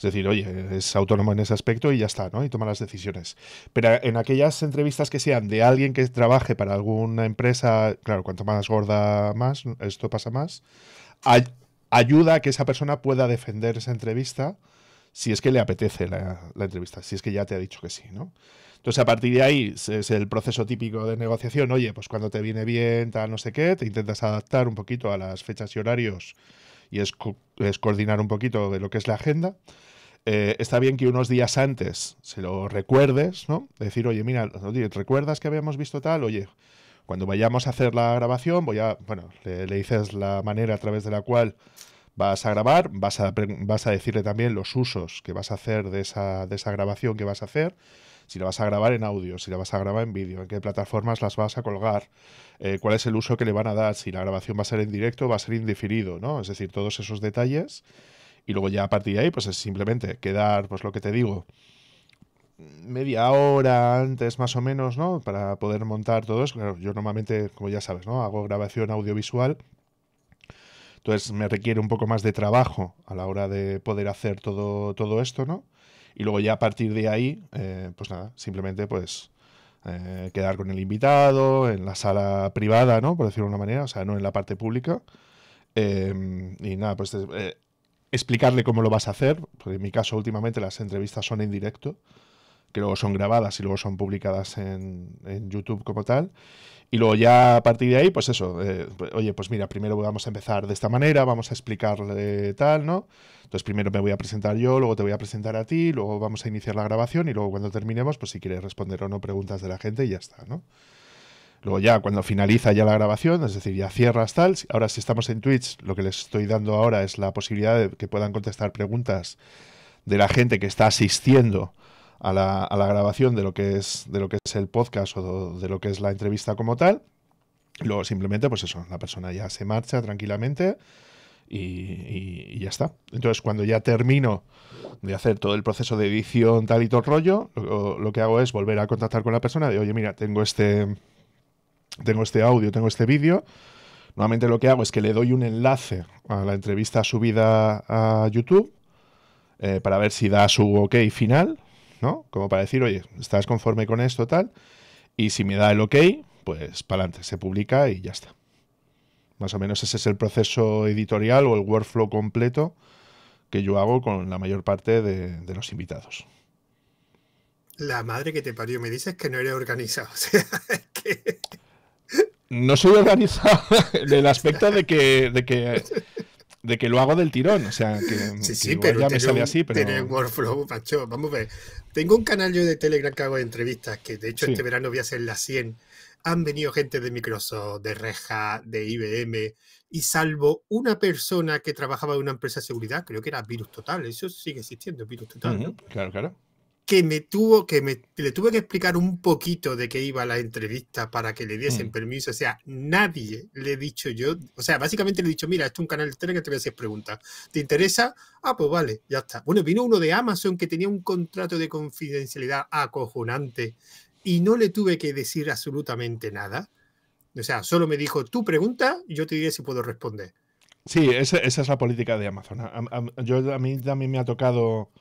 decir, oye, es autónomo en ese aspecto y ya está, ¿no? Y toma las decisiones. Pero en aquellas entrevistas que sean de alguien que trabaje para alguna empresa, claro, cuanto más gorda más, esto pasa más, ayuda a que esa persona pueda defender esa entrevista si es que le apetece la, entrevista, si es que ya te ha dicho que sí, ¿no? Entonces, a partir de ahí es el proceso típico de negociación. Oye, pues cuando te viene bien, tal, no sé qué, te intentas adaptar un poquito a las fechas y horarios y es, coordinar un poquito de lo que es la agenda. Eh, está bien que unos días antes se lo recuerdes, ¿no? Decir, oye, mira, ¿recuerdas que habíamos visto tal? Oye, cuando vayamos a hacer la grabación, voy a. Bueno, le dices la manera a través de la cual Vas a grabar, vas a, vas a decirle también los usos que vas a hacer de esa, de esa grabación que vas a hacer si la vas a grabar en audio, si la vas a grabar en vídeo, en qué plataformas las vas a colgar, eh, cuál es el uso que le van a dar, si la grabación va a ser en directo o va a ser indefinido, ¿no? Es decir, todos esos detalles. Y luego ya a partir de ahí, pues es simplemente quedar, pues lo que te digo, media hora antes más o menos, ¿no? Para poder montar todo eso. Claro, yo normalmente, como ya sabes, ¿no? Hago grabación audiovisual entonces me requiere un poco más de trabajo a la hora de poder hacer todo, todo esto, ¿no? Y luego ya a partir de ahí, eh, pues nada, simplemente pues eh, quedar con el invitado en la sala privada, ¿no? Por decirlo de una manera, o sea, no en la parte pública. Em, y nada, pues eh, explicarle cómo lo vas a hacer, porque en mi caso últimamente las entrevistas son en directo, que luego son grabadas y luego son publicadas en, en YouTube como tal. Y luego ya a partir de ahí, pues eso, eh, pues, oye, pues mira, primero vamos a empezar de esta manera, vamos a explicarle tal, ¿no? Entonces primero me voy a presentar yo, luego te voy a presentar a ti, luego vamos a iniciar la grabación y luego cuando terminemos, pues si quieres responder o no preguntas de la gente y ya está, ¿no? Luego ya cuando finaliza ya la grabación, es decir, ya cierras tal, ahora si estamos en Twitch, lo que les estoy dando ahora es la posibilidad de que puedan contestar preguntas de la gente que está asistiendo a la, grabación de lo, que es, de lo que es el podcast o de lo que es la entrevista como tal. Luego simplemente, pues eso, la persona ya se marcha tranquilamente y, ya está. Entonces, cuando ya termino de hacer todo el proceso de edición, tal y todo rollo, lo, que hago es volver a contactar con la persona de, oye, mira, tengo este, tengo este audio, tengo este vídeo. nuevamente lo que hago es que le doy un enlace a la entrevista subida a YouTube eh, para ver si da su ok final ¿no? Como para decir, oye, estás conforme con esto, tal. Y si me da el ok, pues para adelante, se publica y ya está. Más o menos ese es el proceso editorial o el workflow completo que yo hago con la mayor parte de, los invitados. La madre que te parió, me dices que no eres organizado. No soy organizado en el aspecto de que, de que de que lo hago del tirón. O sea, que, sí, pero ya me sale así, pero. workflow, Vamos a ver. Tengo un canal yo de Telegram que hago de entrevistas, que de hecho este verano voy a hacer las 100. Han venido gente de Microsoft, de Reja, de IBM, y salvo una persona que trabajaba en una empresa de seguridad, creo que era Virus Total. Eso sigue existiendo, Virus Total, Claro, claro que me tuvo que me, le tuve que explicar un poquito de qué iba la entrevista para que le diesen mm. permiso. O sea, nadie le he dicho yo, o sea, básicamente le he dicho, mira, esto es un canal de tele que te voy a hacer preguntas. ¿Te interesa? Ah, pues vale, ya está. Bueno, vino uno de Amazon que tenía un contrato de confidencialidad acojonante y no le tuve que decir absolutamente nada. O sea, solo me dijo, tu pregunta y yo te diré si puedo responder. Sí, esa, es la política de Amazon. yo, a mí me ha tocado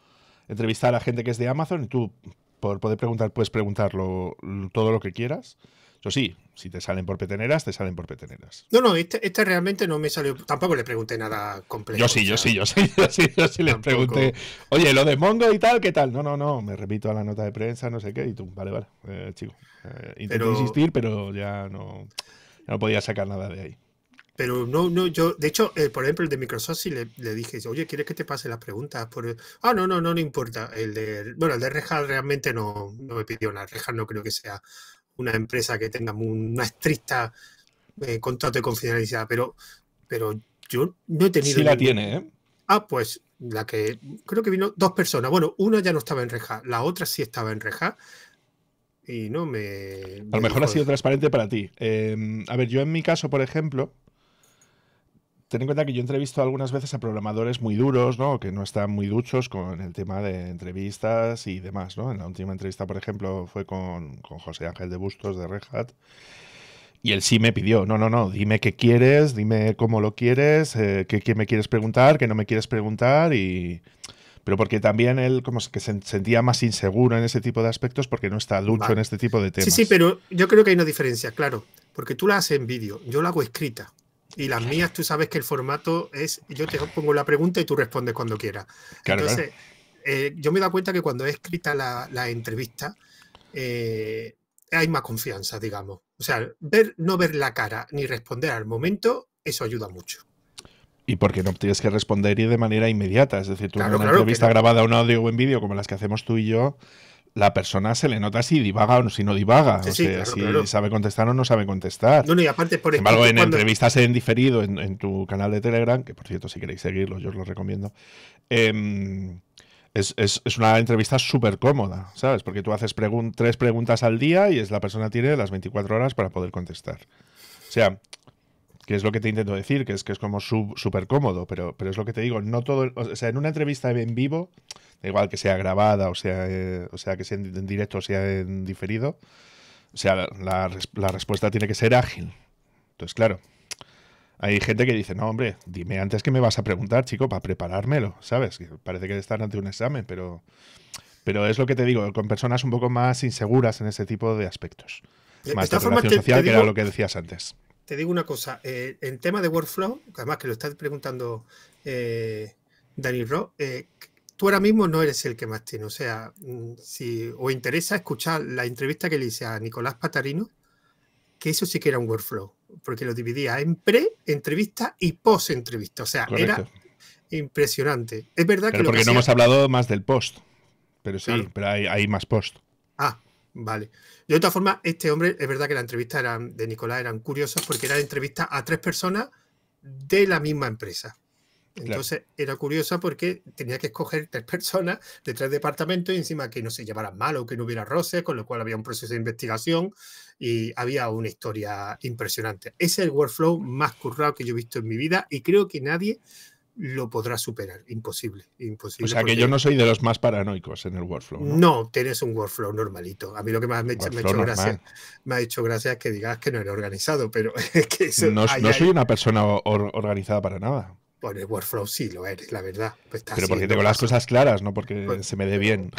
entrevistar a la gente que es de Amazon y tú, por poder preguntar, puedes preguntarlo todo lo que quieras. Eso sí, si te salen por peteneras, te salen por peteneras. No, no, este, este realmente no me salió. Tampoco le pregunté nada completo. Yo sí, yo sí, yo sí, yo sí, yo sí le pregunté. Oye, lo de Mongo y tal, ¿qué tal? No, no, no, me repito a la nota de prensa, no sé qué, y tú, vale, vale, eh, chico. Eh, intenté insistir, pero ya no, ya no podía sacar nada de ahí. Pero no, no, yo, de hecho, eh, por ejemplo, el de Microsoft sí le, dije, oye, ¿quieres que te pase las preguntas? Por... Ah, no, no, no, no importa. El de, bueno, el de Reja realmente no, me pidió nada. Reja no creo que sea una empresa que tenga una estricta eh, contrato de confidencialidad, pero, pero yo no he tenido. Sí la tiene, ¿eh? Ah, pues la que creo que vino dos personas. Bueno, una ya no estaba en reja, la otra sí estaba en reja y no me. a lo mejor ha sido transparente para ti. Em, a ver, yo en mi caso, por ejemplo, ten en cuenta que yo entrevisto algunas veces a programadores muy duros, ¿no? Que no están muy duchos con el tema de entrevistas y demás, En la última entrevista, por ejemplo, fue con, José Ángel de Bustos de Red Y él sí me pidió, no, no, no, dime qué quieres, dime cómo lo quieres, eh, qué, me quieres preguntar, qué no me quieres preguntar y... Pero porque también él como que se sentía más inseguro en ese tipo de aspectos porque no está ducho en este tipo de temas. Sí, sí, pero yo creo que hay una diferencia, claro, porque tú la haces en vídeo, yo la hago escrita. Y las mías, tú sabes que el formato es, yo te pongo la pregunta y tú respondes cuando quieras. Entonces, eh, yo me he dado cuenta que cuando he escrita la, entrevista, eh, hay más confianza, digamos. O sea, ver, no ver la cara ni responder al momento, eso ayuda mucho. Y porque no tienes que responder y de manera inmediata. Es decir, tú una entrevista grabada, un audio o en vídeo, como las que hacemos tú y yo, la persona se le nota si divaga o si no divaga, o sea, si sabe contestar o no sabe contestar. aparte por en entrevistas en diferido, en, tu canal de Telegram, que por cierto, si queréis seguirlo, yo os lo recomiendo, em, es, una entrevista súper cómoda, ¿sabes? Porque tú haces tres preguntas al día y es la persona tiene las 24 horas para poder contestar. O sea, que es lo que te intento decir, que es que es como súper cómodo, pero, pero es lo que te digo, no todo, o sea, en una entrevista en vivo, da igual que sea grabada, o sea, eh, o sea que sea en, directo o sea en diferido, o sea, la, respuesta tiene que ser ágil. Entonces, claro, hay gente que dice, no, hombre, dime antes que me vas a preguntar, chico, para preparármelo, ¿sabes? Que parece que estar ante un examen, pero, pero es lo que te digo, con personas un poco más inseguras en ese tipo de aspectos. Más de relación social, que era lo que decías antes te digo una cosa, eh, en tema de workflow, además que lo estás preguntando eh, Dani eh, tú ahora mismo no eres el que más tiene. O sea, mm, si os interesa escuchar la entrevista que le hice a Nicolás Patarino, que eso sí que era un workflow, porque lo dividía en pre-entrevista y post-entrevista. O sea, era impresionante. Es verdad que... porque no hemos hablado más del post, pero sí, pero hay más post. Vale. De otra forma, este hombre, es verdad que la entrevista de Nicolás eran curiosas porque era entrevista a tres personas de la misma empresa. Entonces era curiosa porque tenía que escoger tres personas de tres departamentos y encima que no se llevaran mal o que no hubiera roces, con lo cual había un proceso de investigación y había una historia impresionante. es el workflow más currado que yo he visto en mi vida y creo que nadie lo podrás superar. Imposible, imposible. O sea, que yo no soy de los más paranoicos en el workflow. No, no tienes un workflow normalito. A mí lo que me, ha hecho gracia, me ha que digas que no eres organizado, pero es que No, soy una persona organizada para nada. Por el workflow sí lo eres, la verdad. Pues pero porque tengo las cosas claras, no porque pues se me dé bien.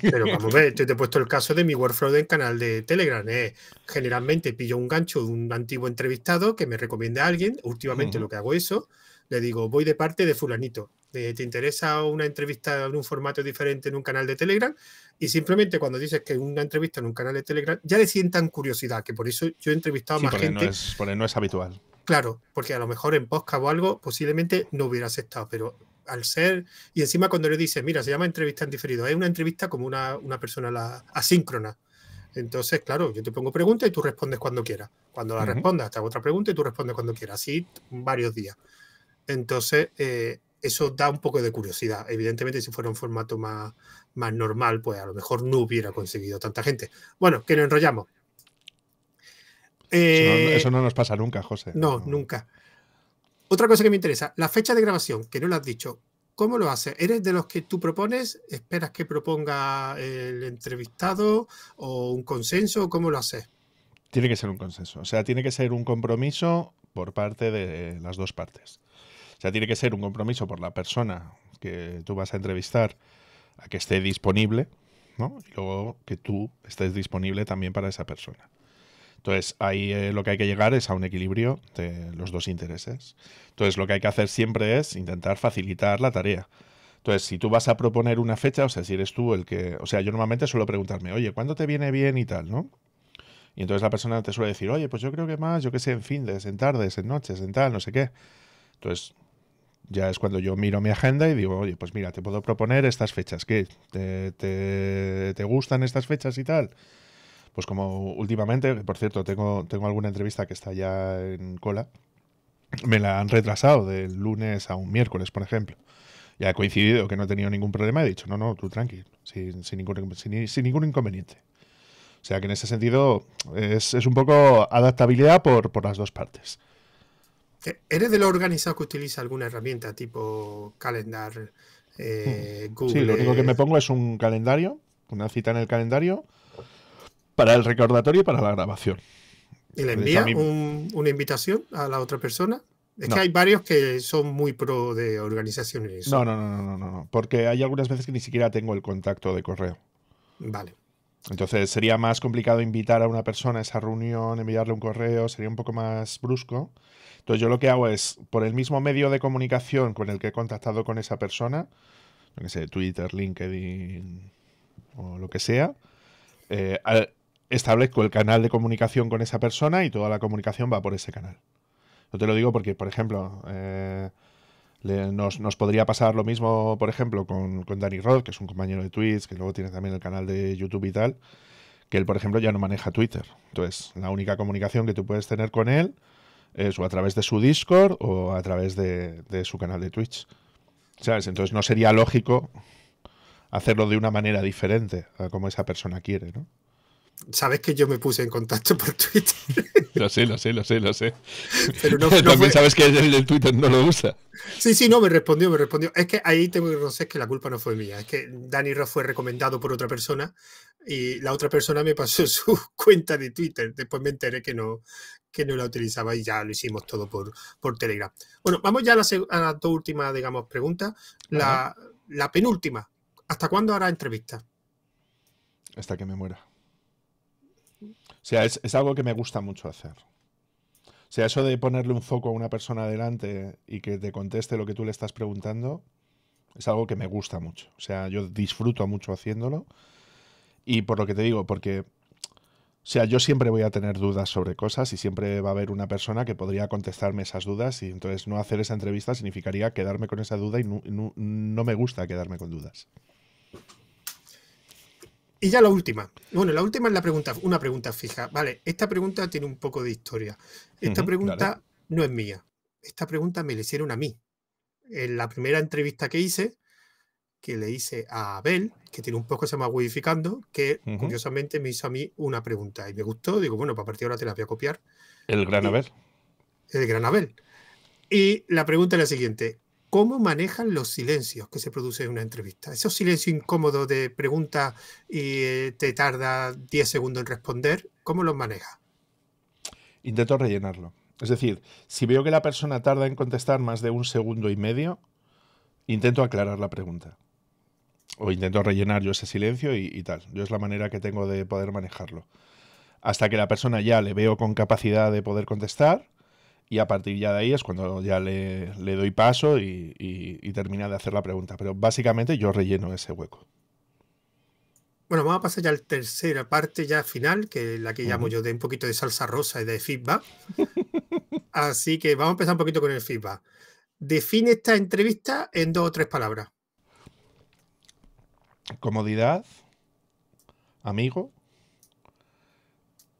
Pero vamos a ver, te he puesto el caso de mi workflow en canal de Telegram. ¿eh? Generalmente pillo un gancho de un antiguo entrevistado que me recomienda a alguien. Últimamente lo que hago eso, le digo, voy de parte de fulanito. Eh, ¿Te interesa una entrevista en un formato diferente en un canal de Telegram? Y simplemente cuando dices que una entrevista en un canal de Telegram, ya le sientan curiosidad, que por eso yo he entrevistado a más gente. No es, porque no es habitual Claro, porque a lo mejor en podcast o algo posiblemente no hubiera estado, pero al ser, y encima cuando le dices, mira, se llama entrevista en diferido, es una entrevista como una, persona asíncrona. Entonces, claro, yo te pongo preguntas y tú respondes cuando quieras. Cuando la respondas, te hago otra pregunta y tú respondes cuando quieras. Así varios días. Entonces, eh, eso da un poco de curiosidad. Evidentemente, si fuera un formato más, más normal, pues a lo mejor no hubiera conseguido tanta gente. Bueno, que nos enrollamos. Eh, eso, no, nos pasa nunca, José. No, nunca. Otra cosa que me interesa, la fecha de grabación, que no lo has dicho. ¿Cómo lo haces? ¿Eres de los que tú propones? ¿Esperas que proponga el entrevistado o un consenso? ¿Cómo lo haces? Tiene que ser un consenso. O sea, tiene que ser un compromiso por parte de las dos partes. O sea, tiene que ser un compromiso por la persona que tú vas a entrevistar a que esté disponible, ¿no? Y luego que tú estés disponible también para esa persona. Entonces, ahí eh, lo que hay que llegar es a un equilibrio de los dos intereses. Entonces, lo que hay que hacer siempre es intentar facilitar la tarea. Entonces, si tú vas a proponer una fecha, o sea, si eres tú el que. O sea, yo normalmente suelo preguntarme, oye, ¿cuándo te viene bien y tal, no? Y entonces la persona te suele decir, oye, pues yo creo que más, yo qué sé, en fines, en tardes, en noches, en tal, no sé qué. Entonces, ya es cuando yo miro mi agenda y digo, oye, pues mira, te puedo proponer estas fechas, ¿qué? ¿Te, te, te gustan estas fechas y tal? pues como últimamente, por cierto, tengo, tengo alguna entrevista que está ya en cola, me la han retrasado del lunes a un miércoles, por ejemplo. Ya ha coincidido que no he tenido ningún problema, he dicho, no, no, tú tranqui, sin, sin, ningún, inconveniente. O sea que en ese sentido es, un poco adaptabilidad por, las dos partes. E, ¿Eres de lo organizado que utiliza alguna herramienta tipo calendar? Google? Eh, sí, lo único que me pongo es un calendario, una cita en el calendario para el recordatorio y para la grabación. ¿Y le pues envía una invitación a la otra persona? Es que hay varios que son muy pro de organizaciones. No, no, no, no, no, no, porque hay algunas veces que ni siquiera tengo el contacto de correo. Vale. Entonces sería más complicado invitar a una persona a esa reunión, enviarle un correo, sería un poco más brusco. Entonces yo lo que hago es, por el mismo medio de comunicación con el que he contactado con esa persona, no sé, Twitter, LinkedIn o lo que sea, eh, al, establezco el canal de comunicación con esa persona y toda la comunicación va por ese canal. Yo te lo digo porque, por ejemplo, eh, nos, podría pasar lo mismo, por ejemplo, con, con Danny Rod, que es un compañero de Twitch, que luego tiene también el canal de YouTube y tal, que él, por ejemplo, ya no maneja Twitter. Entonces, la única comunicación que tú puedes tener con él es o a través de su Discord o a través de, de su canal de Twitch. Entonces no sería lógico hacerlo de una manera diferente a como esa persona quiere, ¿no? Sabes que yo me puse en contacto por Twitter. Lo sé, lo sé, lo sé, lo sé. Pero También sabes que el de Twitter no lo usa. Sí, sí, no, me respondió, me respondió. Es que ahí tengo que reconocer que la culpa no fue mía. Es que Dani Ross fue recomendado por otra persona y la otra persona me pasó su cuenta de Twitter. Después me enteré que no, que no la utilizaba y ya lo hicimos todo por, por Telegram. Bueno, vamos ya a, la, dos últimas, digamos, preguntas. la penúltima. ¿Hasta cuándo hará entrevista? Hasta que me muera. O sea, es, algo que me gusta mucho hacer. O sea, eso de ponerle un foco a una persona adelante y que te conteste lo que tú le estás preguntando, es algo que me gusta mucho. O sea, yo disfruto mucho haciéndolo. Y por lo que te digo, porque, o sea, yo siempre voy a tener dudas sobre cosas y siempre va a haber una persona que podría contestarme esas dudas y entonces no hacer esa entrevista significaría quedarme con esa duda y no me gusta quedarme con dudas. Y ya la última. Bueno, la última es la pregunta, una pregunta fija. Vale, esta pregunta tiene un poco de historia. Esta pregunta no es mía. Esta pregunta me la hicieron a mí. En la primera entrevista que hice, que le hice a Abel, que tiene un poco se llama que curiosamente me hizo a mí una pregunta y me gustó. Digo, bueno, para partir de ahora te la voy a copiar. El gran Abel. El gran Abel. Y la pregunta es la siguiente: cómo manejan los silencios que se producen en una entrevista. Esos silencio incómodo de pregunta y eh, te tarda 10 segundos en responder, ¿cómo los maneja? Intento rellenarlo. Es decir, si veo que la persona tarda en contestar más de un segundo y medio, intento aclarar la pregunta. O intento rellenar yo ese silencio y, tal. Yo es la manera que tengo de poder manejarlo. Hasta que la persona ya le veo con capacidad de poder contestar, y a partir ya de ahí es cuando ya le, doy paso y, termina de hacer la pregunta. Pero básicamente yo relleno ese hueco. Bueno, vamos a pasar ya al la tercera parte, ya final, que es la que llamo yo de un poquito de salsa rosa y de feedback. Así que vamos a empezar un poquito con el feedback. Define esta entrevista en dos o tres palabras. Comodidad, amigo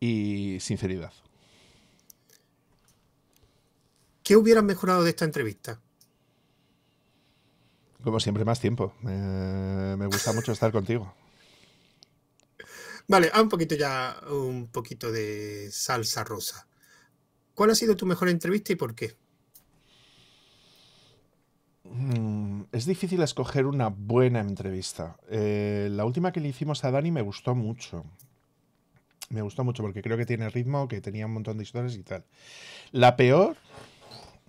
y sinceridad. ¿Qué hubieras mejorado de esta entrevista? Como siempre, más tiempo. Eh, me gusta mucho estar contigo. Vale, a un poquito ya, un poquito de salsa rosa. ¿Cuál ha sido tu mejor entrevista y por qué? Mm, es difícil escoger una buena entrevista. Eh, la última que le hicimos a Dani me gustó mucho. Me gustó mucho porque creo que tiene ritmo, que tenía un montón de historias y tal. La peor,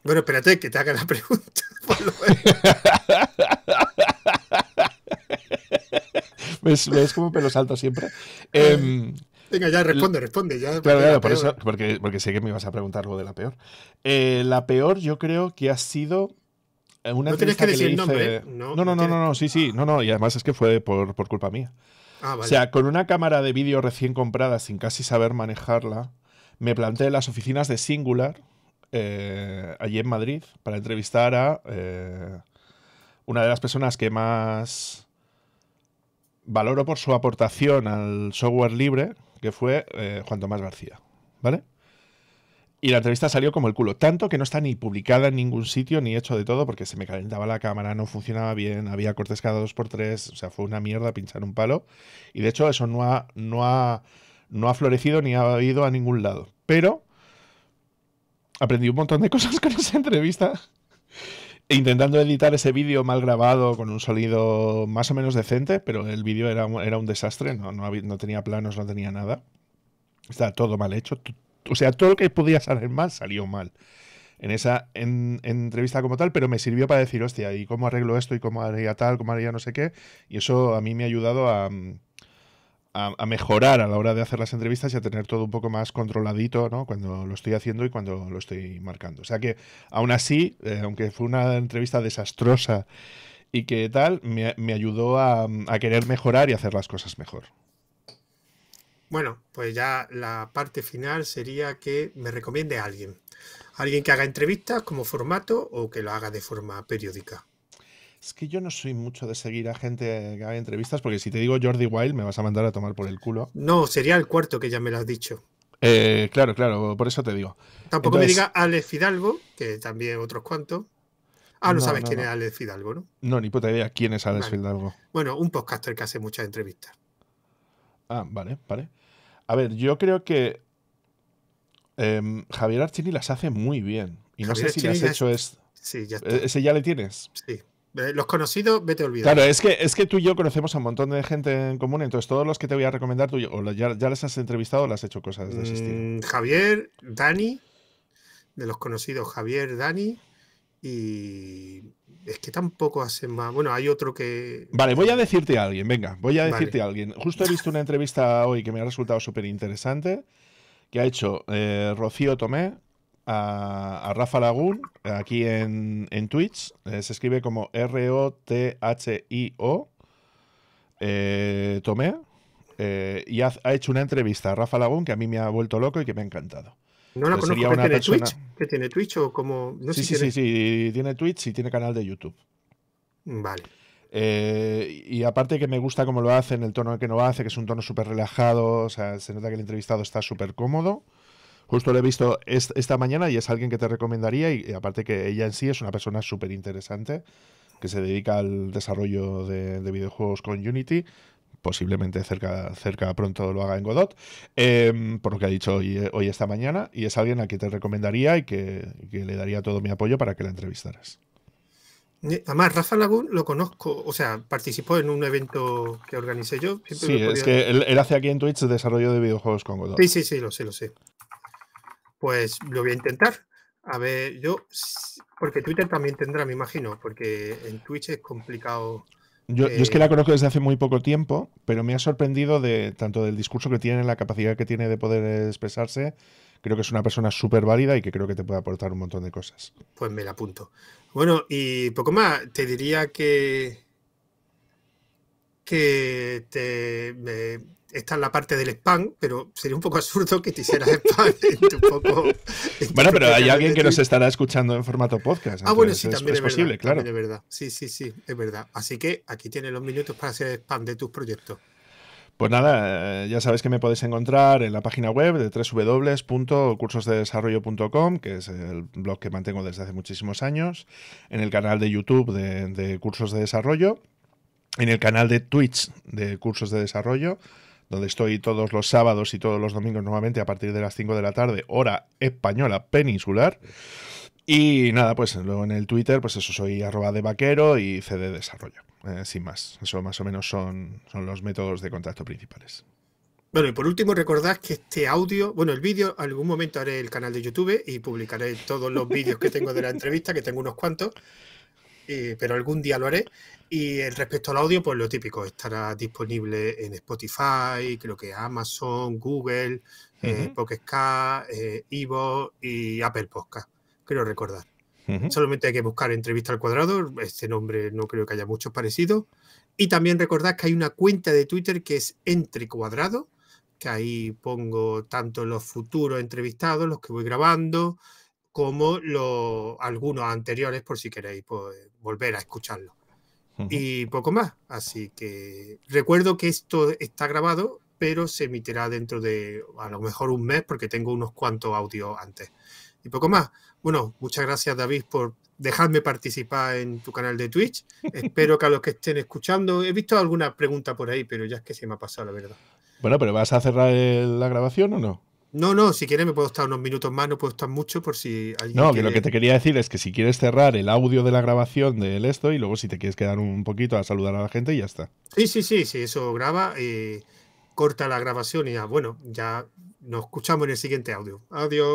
bueno, espérate que te haga la pregunta. ¿Ves, ¿Ves cómo pelo salto siempre? Em, Venga, ya responde, responde. Ya claro, claro, por eso, porque, sé que me ibas a preguntar lo de la peor. Eh, la peor yo creo que ha sido una no tienes que, decir el nombre. ¿eh? No, no, no, no, no, sí, sí, no, no, y además es que fue por, por culpa mía. Ah, o sea, con una cámara de vídeo recién comprada sin casi saber manejarla, me planté las oficinas de Singular eh, allí en Madrid para entrevistar a eh, una de las personas que más valoro por su aportación al software libre, que fue eh, Juan Tomás García. ¿Vale? Y la entrevista salió como el culo, tanto que no está ni publicada en ningún sitio, ni hecho de todo, porque se me calentaba la cámara, no funcionaba bien, había cortes cada dos por tres, o sea, fue una mierda pinchar un palo. Y de hecho eso no ha, no ha, no ha florecido ni ha ido a ningún lado. Pero aprendí un montón de cosas con esa entrevista. E intentando editar ese vídeo mal grabado con un sonido más o menos decente, pero el vídeo era, era un desastre, no, no, había, no, tenía planos, no tenía nada. Estaba todo mal hecho. O sea, todo lo que podía salir mal salió mal en esa entrevista como tal, pero me sirvió para decir, hostia, ¿y cómo arreglo esto? ¿Y cómo haría tal? ¿Cómo haría no sé qué? Y eso a mí me ha ayudado a, mm, a, mejorar a la hora de hacer las entrevistas y a tener todo un poco más controladito ¿no? cuando lo estoy haciendo y cuando lo estoy marcando. O sea que aún así, eh, aunque fue una entrevista desastrosa y que tal, me, ayudó a, a, querer mejorar y hacer las cosas mejor. Bueno, pues ya la parte final sería que me recomiende a alguien. Alguien que haga entrevistas como formato o que lo haga de forma periódica. Es que yo no soy mucho de seguir a gente que haga entrevistas, porque si te digo Jordi Wild me vas a mandar a tomar por el culo. No, sería el cuarto que ya me lo has dicho. Eh, claro, claro, por eso te digo. Tampoco me diga Alex Fidalgo, que también otros cuantos. Ah, no, sabes quién es Alex Fidalgo, ¿no? No, ni puta idea quién es Alex Fidalgo. Bueno, un podcaster que hace muchas entrevistas. Ah, vale, vale. A ver, yo creo que em, Javier Archini las hace muy bien. Y no sé si las has hecho es... Sí, ya ¿E-, ¿Ese ya le tienes? Sí. Los conocidos, vete olvidar. Claro, es que, es que tú y yo conocemos a un montón de gente en común, entonces todos los que te voy a recomendar, tú o ya, les has entrevistado o les has hecho cosas de ese mm, estilo. Javier, Dani, de los conocidos, Javier, Dani y es que tampoco hacen más. Bueno, hay otro que. Vale, voy a decirte a alguien, venga, voy a decirte a alguien. Justo he visto una entrevista hoy que me ha resultado súper interesante, que ha hecho eh, Rocío Tomé, a, Rafa Lagún aquí en, en Twitch. Eh, se escribe como R-O-T-H-I-O. Eh, tomé eh, y ha, hecho una entrevista a Rafa Lagún que a mí me ha vuelto loco y que me ha encantado. No la conozco, que tiene tiene Twitch o como...? sí, sí, sí, tiene Twitch y tiene canal de YouTube. Vale. y aparte que me gusta cómo lo hace en el tono que no hace, que es un tono súper relajado, o sea, se nota que el entrevistado está súper cómodo. Justo lo he visto esta mañana y es alguien que te recomendaría y, aparte que ella en sí es una persona súper interesante que se dedica al desarrollo de, videojuegos con Unity posiblemente cerca, cerca pronto lo haga en Godot, em, por lo que ha dicho hoy, esta mañana, y es alguien a quien te recomendaría y que, le daría todo mi apoyo para que la entrevistaras. Eh, además, Rafa Lagún lo conozco, o sea, participó en un evento que organicé yo. Sí, es que él, hace aquí en Twitch desarrollo de videojuegos con Godot. Sí, sí, sí, lo sé, lo sé pues lo voy a intentar. A ver, yo, porque Twitter también tendrá, me imagino, porque en Twitch es complicado. Yo, es que la eh, conozco desde hace muy poco tiempo, pero me ha sorprendido de tanto del discurso que tiene, la capacidad que tiene de poder expresarse. Creo que es una persona súper válida y que creo que te puede aportar un montón de cosas. Pues me la apunto. Bueno, y poco más, te diría que que te, está en la parte del spam, pero sería un poco absurdo que te hicieras spam en bueno, pero hay alguien que nos estará escuchando en formato podcast. Ah, bueno, sí, también es, posible, claro. De verdad. Sí, sí, sí, es verdad. Así que aquí tienes los minutos para hacer spam de tus proyectos. Pues nada, eh, ya sabes que me podéis encontrar en la página web de www.cursosdedesarrollo.com, que es el blog que mantengo desde hace muchísimos años, en el canal de YouTube de Cursos de Desarrollo en el canal de Twitch de Cursos de Desarrollo, donde estoy todos los sábados y todos los domingos normalmente a partir de las 5 de la tarde, hora española peninsular. Y nada, pues luego en el Twitter, pues eso soy arroba de vaquero y CD desarrollo, eh, sin más. Eso más o menos son, son los métodos de contacto principales. Bueno, y por último, recordad que este audio, bueno, el vídeo, algún momento haré el canal de YouTube y publicaré todos los vídeos que tengo de la entrevista, que tengo unos cuantos, eh, pero algún día lo haré. Y respecto al audio, pues lo típico, estará disponible en Spotify, creo que Amazon, Google, uh eh, Ivo eh, Evo y Apple Podcast, creo recordar. Solamente hay que buscar entrevista al cuadrado, este nombre no creo que haya muchos parecidos. Y también recordad que hay una cuenta de Twitter que es Entre Cuadrado, que ahí pongo tanto los futuros entrevistados, los que voy grabando, como los algunos anteriores, por si queréis pues, volver a escucharlo. Y poco más. Así que recuerdo que esto está grabado, pero se emitirá dentro de a lo mejor un mes, porque tengo unos cuantos audios antes. Y poco más. Bueno, muchas gracias, David, por dejarme participar en tu canal de Twitch. Espero que a los que estén escuchando, he visto alguna pregunta por ahí, pero ya es que se me ha pasado, la verdad. Bueno, pero ¿vas a cerrar la grabación o no? No, no, si quieres me puedo estar unos minutos más, no puedo estar mucho por si alguien. No, que lo que te quería decir es que si quieres cerrar el audio de la grabación del esto y luego si te quieres quedar un poquito a saludar a la gente y ya está. Sí, sí, sí, sí, eso graba, eh, corta la grabación y ya, bueno, ya nos escuchamos en el siguiente audio. Adiós.